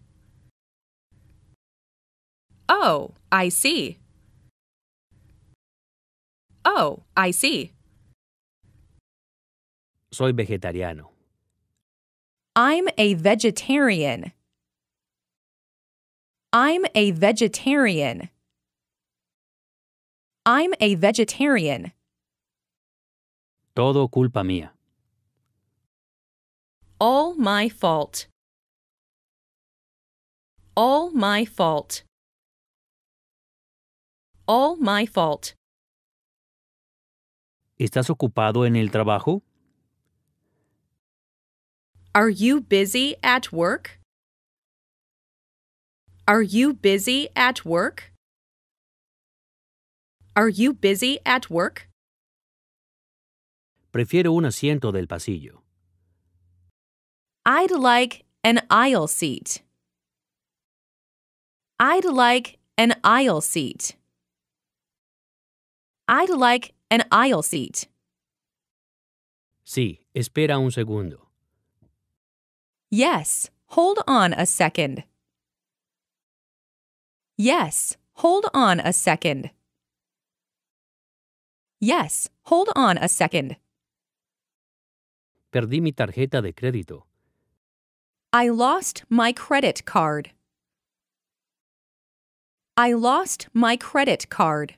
Oh, I see. Oh, I see. Soy vegetariano. I'm a vegetarian. I'm a vegetarian. I'm a vegetarian. Todo culpa mía. All my fault. All my fault. All my fault. ¿Estás ocupado en el trabajo? Are you busy at work? Are you busy at work? Are you busy at work? Prefiero un asiento del pasillo. I'd like an aisle seat. I'd like an aisle seat. I'd like an aisle seat. Sí, espera un segundo. Yes, hold on a second. Yes, hold on a second. Yes, hold on a second. Perdí mi tarjeta de crédito. I lost my credit card. I lost my credit card.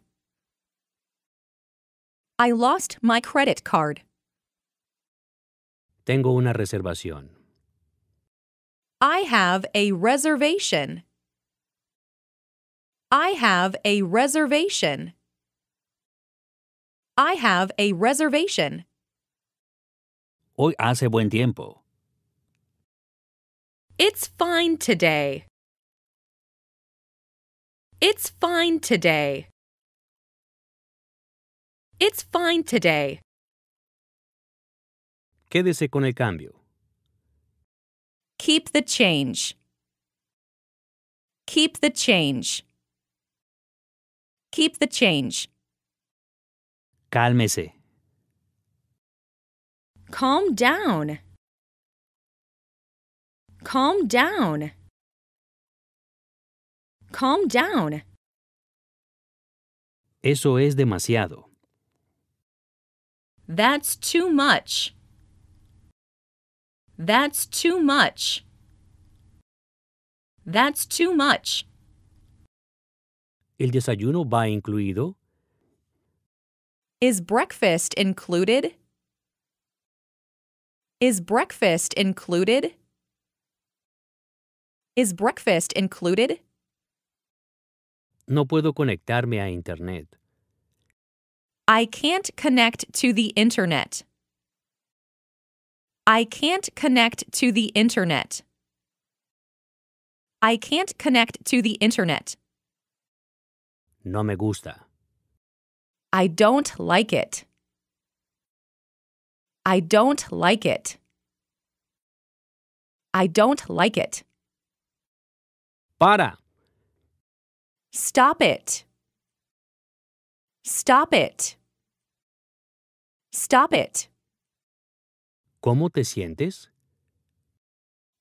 I lost my credit card. Tengo una reservación. I have a reservation. I have a reservation. I have a reservation. Hoy hace buen tiempo. It's fine today. It's fine today. It's fine today. Quédese con el cambio. Keep the change. Keep the change. Keep the change. Cálmese. Calm down. Calm down. Calm down. Eso es demasiado. That's too much. That's too much. That's too much. ¿El desayuno va incluido? Is breakfast included? Is breakfast included? Is breakfast included? No puedo conectarme a Internet. I can't connect to the Internet. I can't connect to the Internet. I can't connect to the Internet. No me gusta. I don't like it. I don't like it. I don't like it. Para. Stop it. Stop it. Stop it. ¿Cómo te sientes?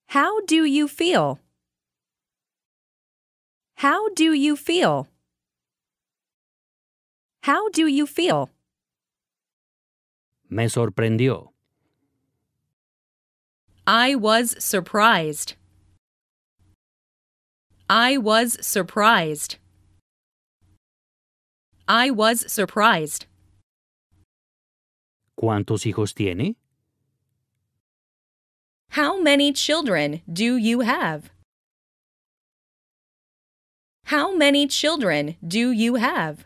How do you feel? How do you feel? How do you feel? Me sorprendió. I was surprised. I was surprised. I was surprised. ¿Cuántos hijos tiene? How many children do you have? How many children do you have?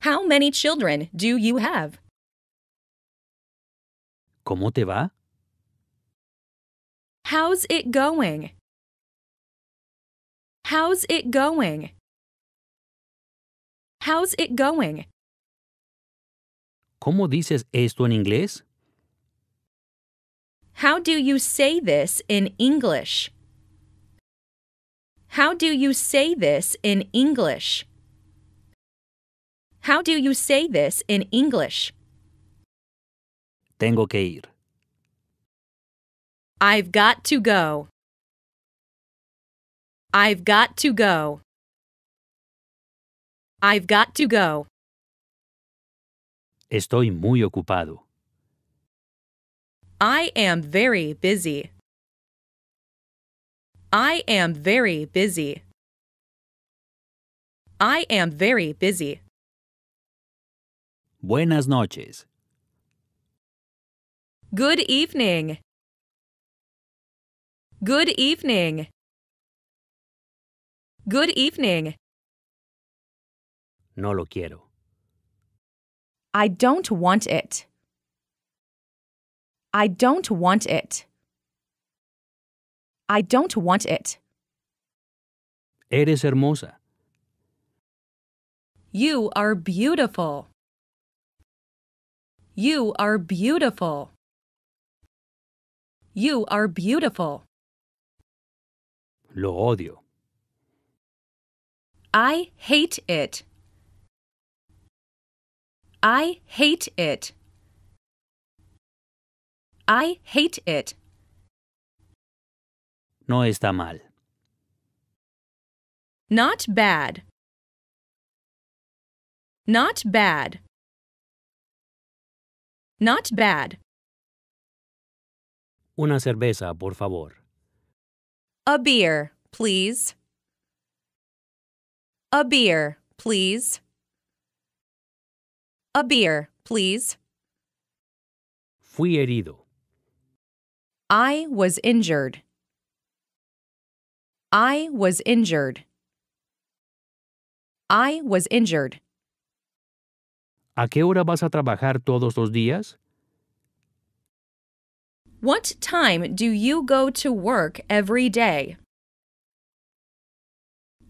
How many children do you have? ¿Cómo te va? How's it going? How's it going? How's it going? ¿Cómo dices esto en inglés? How do you say this in English? How do you say this in English? How do you say this in English? Tengo que ir. I've got to go. I've got to go. I've got to go. Estoy muy ocupado. I am very busy. I am very busy. I am very busy. Buenas noches. Good evening. Good evening. Good evening. No lo quiero. I don't want it. I don't want it. I don't want it. Eres hermosa. You are beautiful. You are beautiful. You are beautiful. Lo odio. I hate it. I hate it. I hate it. No está mal. Not bad. Not bad. Not bad. Una cerveza, por favor. A beer, please. A beer, please. A beer, please. Fui herido. I was injured. I was injured. I was injured. ¿A qué hora vas a trabajar todos los días? What time do you go to work every day?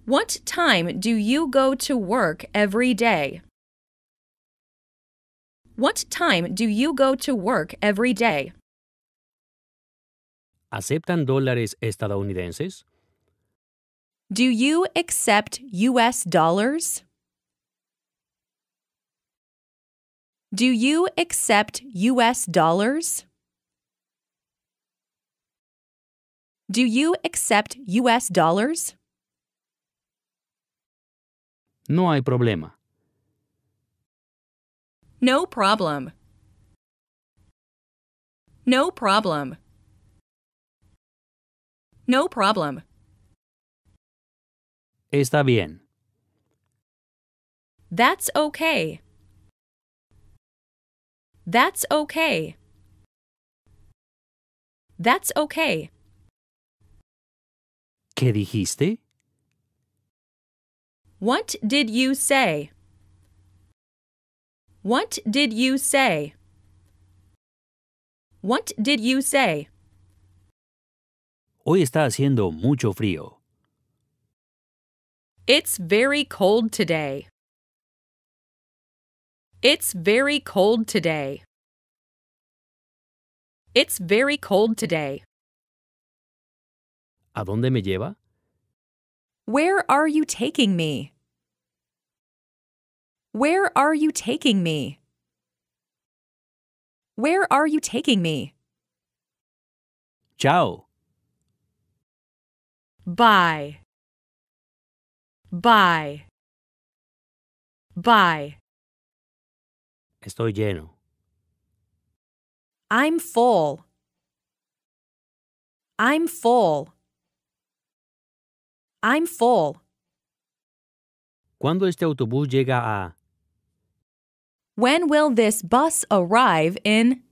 What time do you go to work every day? What time do you go to work every day? ¿Aceptan dólares estadounidenses? Do you accept US dollars? Do you accept US dollars? Do you accept US dollars? No hay problema. No problem. No problem. No problem. Está bien. That's okay. That's okay. That's okay. ¿Qué dijiste? What did you say? What did you say? What did you say? Hoy está haciendo mucho frío. It's very cold today. It's very cold today. It's very cold today. ¿A dónde me lleva? Where are you taking me? Where are you taking me? Where are you taking me? Ciao. Bye. Bye. Bye. Estoy lleno. I'm full. I'm full. I'm full. ¿Cuándo este autobús llega a? When will this bus arrive in?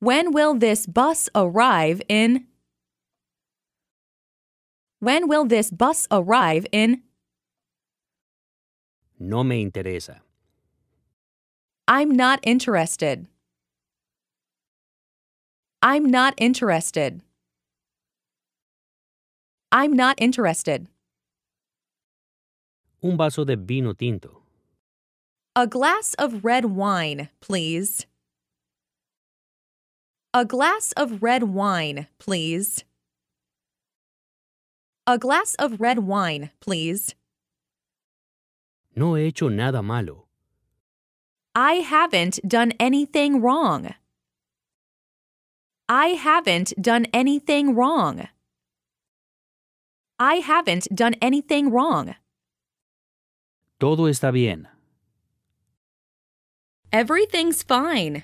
When will this bus arrive in? When will this bus arrive in? No me interesa. I'm not interested. I'm not interested. I'm not interested. Un vaso de vino tinto. A glass of red wine, please. A glass of red wine, please. A glass of red wine, please. No he hecho nada malo. I haven't done anything wrong. I haven't done anything wrong. I haven't done anything wrong. Todo está bien. Everything's fine.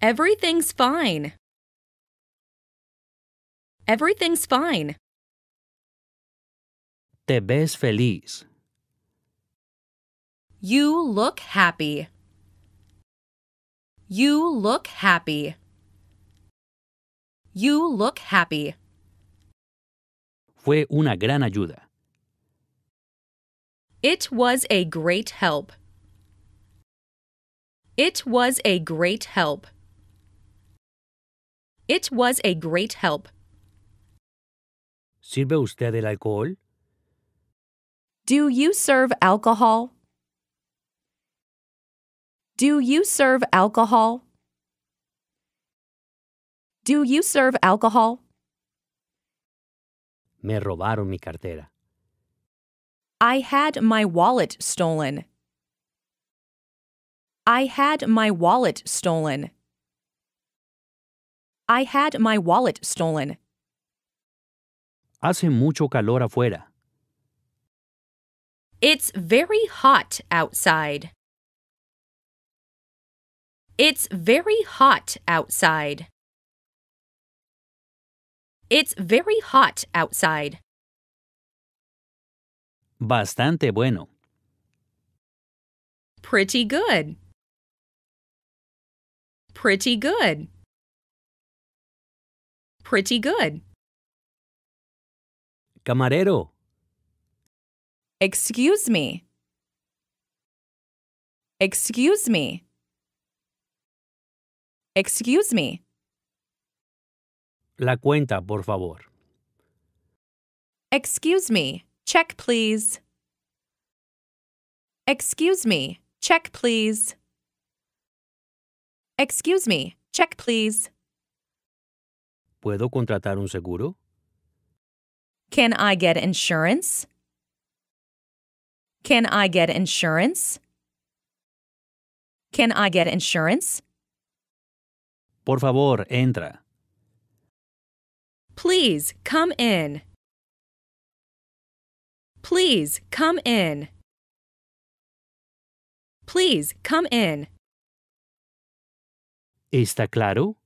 Everything's fine. Everything's fine. Te ves feliz. You look happy. You look happy. You look happy. Fue una gran ayuda. It was a great help. It was a great help. It was a great help. ¿Sirve usted el alcohol? Do you serve alcohol? Do you serve alcohol? Do you serve alcohol? Me robaron mi cartera. I had my wallet stolen. I had my wallet stolen. I had my wallet stolen. Hace mucho calor afuera. It's very hot outside. It's very hot outside. It's very hot outside. Bastante bueno. Pretty good. Pretty good. Pretty good. Camarero. Excuse me. Excuse me. Excuse me. La cuenta, por favor. Excuse me, check please. Excuse me, check please. Excuse me, check please. ¿Puedo contratar un seguro? Can I get insurance? Can I get insurance? Can I get insurance? Por favor, entra. Please come in. Please come in. Please come in. ¿Está claro?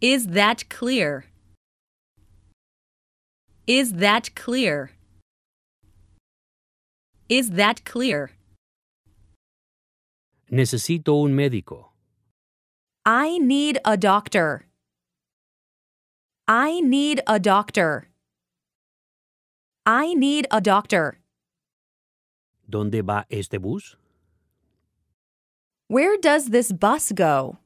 Is that clear? Is that clear? Is that clear? Necesito un médico. I need a doctor. I need a doctor. I need a doctor. ¿Dónde va este bus? Where does this bus go?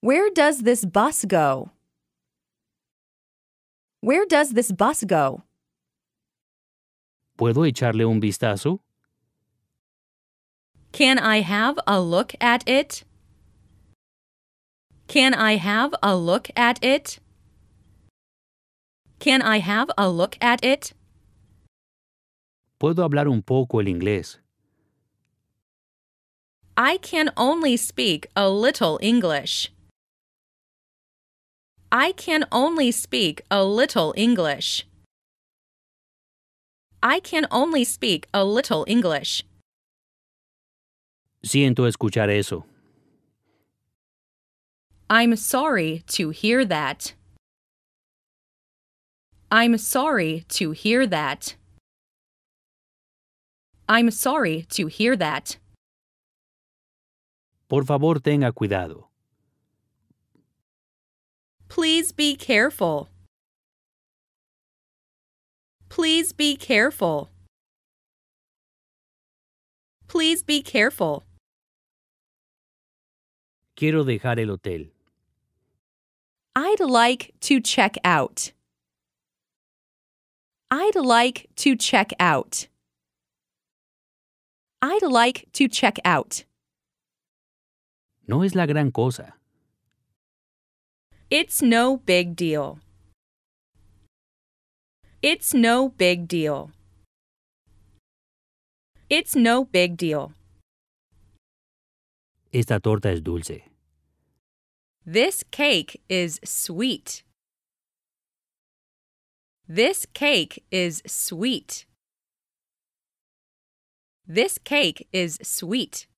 Where does this bus go? Where does this bus go? ¿Puedo echarle un vistazo? Can I have a look at it? Can I have a look at it? Can I have a look at it? Puedo hablar un poco el inglés. I can only speak a little English. I can only speak a little English. I can only speak a little English. Siento escuchar eso. I'm sorry to hear that. I'm sorry to hear that. I'm sorry to hear that. Por favor, tenga cuidado. Please be careful. Please be careful. Please be careful. Quiero dejar el hotel. I'd like to check out. I'd like to check out. I'd like to check out. No es la gran cosa. It's no big deal. It's no big deal. It's no big deal. Esta torta es dulce. This cake is sweet. This cake is sweet. This cake is sweet.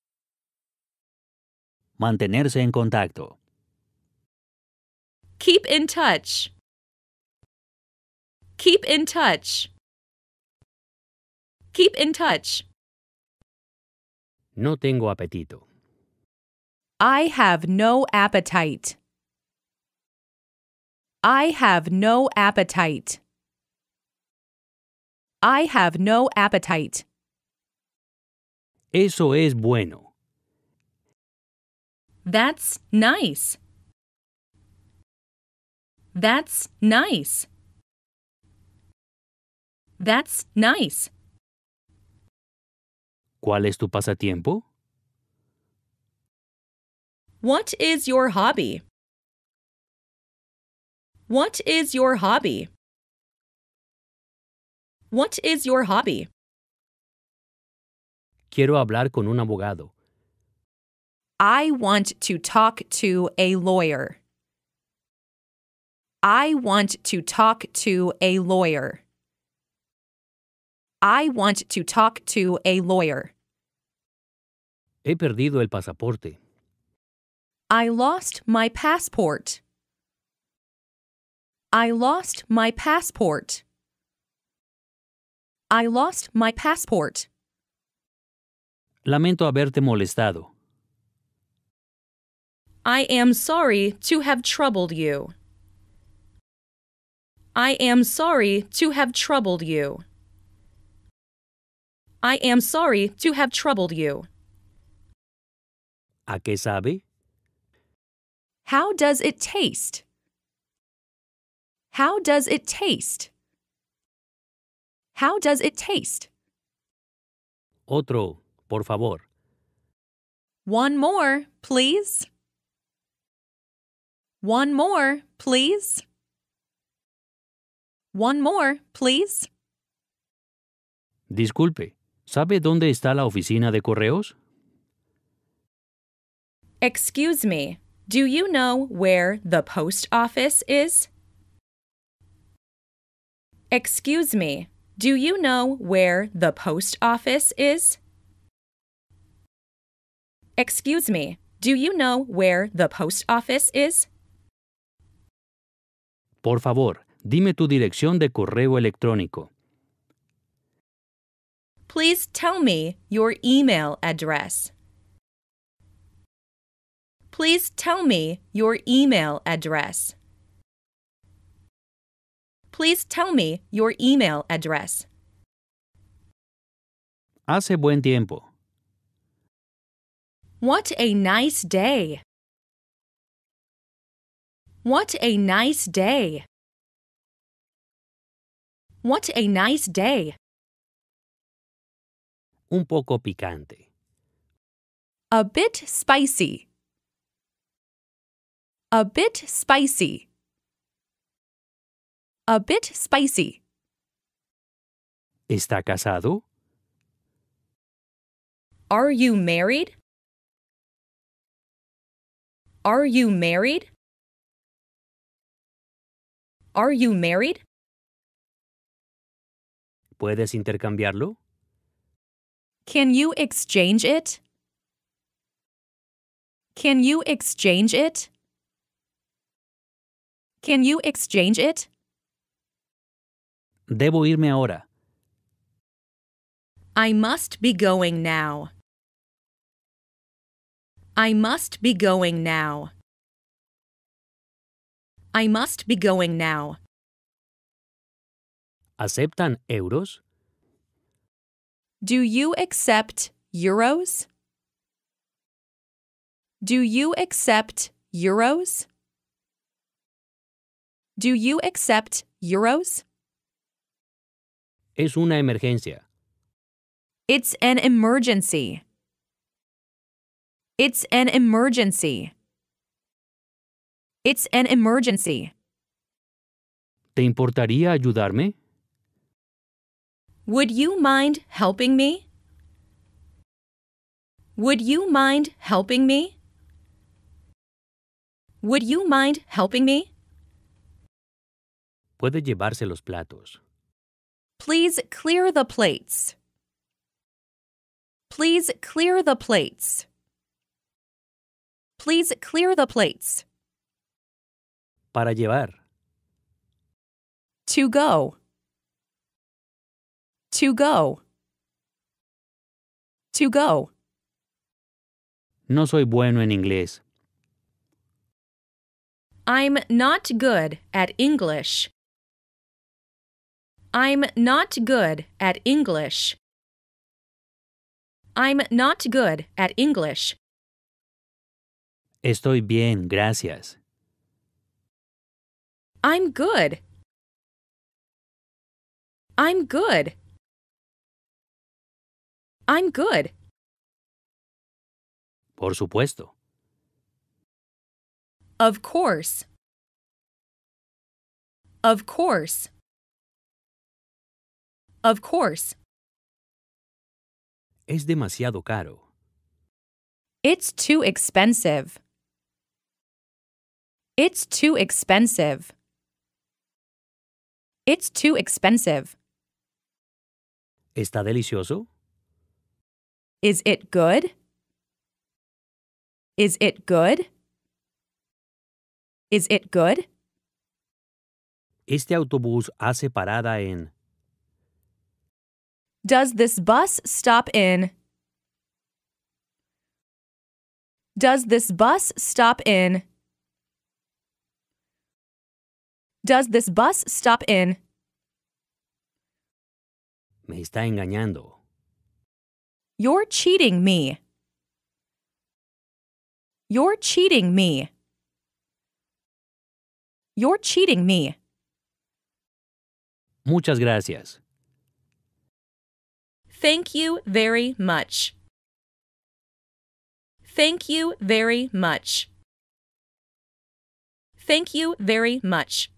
Mantenerse en contacto. Keep in touch. Keep in touch. Keep in touch. No tengo apetito. I have no appetite. I have no appetite. I have no appetite. Eso es bueno. That's nice. That's nice. That's nice. ¿Cuál es tu pasatiempo? What is your hobby? What is your hobby? What is your hobby? Quiero hablar con un abogado. I want to talk to a lawyer. I want to talk to a lawyer. I want to talk to a lawyer. He perdido el pasaporte. I lost my passport. I lost my passport. I lost my passport. Lamento haberte molestado. I am sorry to have troubled you. I am sorry to have troubled you. I am sorry to have troubled you. ¿A qué sabe? How does it taste? How does it taste? How does it taste? Otro, por favor. One more, please. One more, please. One more, please. Disculpe, ¿sabe dónde está la oficina de correos? Excuse me, do you know where the post office is? Excuse me, do you know where the post office is? Excuse me, do you know where the post office is? Por favor, dime tu dirección de correo electrónico. Please tell me your email address. Please tell me your email address. Please tell me your email address. Hace buen tiempo. What a nice day. What a nice day. What a nice day. Un poco picante. A bit spicy. A bit spicy. A bit spicy. ¿Está casado? Are you married? Are you married? Are you married? ¿Puedes intercambiarlo? Can you exchange it? Can you exchange it? Can you exchange it? Debo irme ahora. I must be going now. I must be going now. I must be going now. ¿Aceptan euros? Do you accept euros? Do you accept euros? Do you accept euros? Es una emergencia. It's an emergency. It's an emergency. It's an emergency. ¿Te importaría ayudarme? Would you mind helping me? Would you mind helping me? Would you mind helping me? Puede llevarse los platos. Please clear the plates. Please clear the plates. Please clear the plates. Para llevar. To go. To go. To go. No soy bueno en inglés. I'm not good at English. I'm not good at English. I'm not good at English. Estoy bien, gracias. I'm good. I'm good. I'm good. Por supuesto. Of course. Of course. Of course. Es demasiado caro. It's too expensive. It's too expensive. It's too expensive. ¿Está delicioso? Is it good? Is it good? Is it good? Este autobús hace parada en does this bus stop in? Does this bus stop in? Does this bus stop in? Me está engañando. You're cheating me. You're cheating me. You're cheating me. Muchas gracias. Thank you very much. Thank you very much. Thank you very much.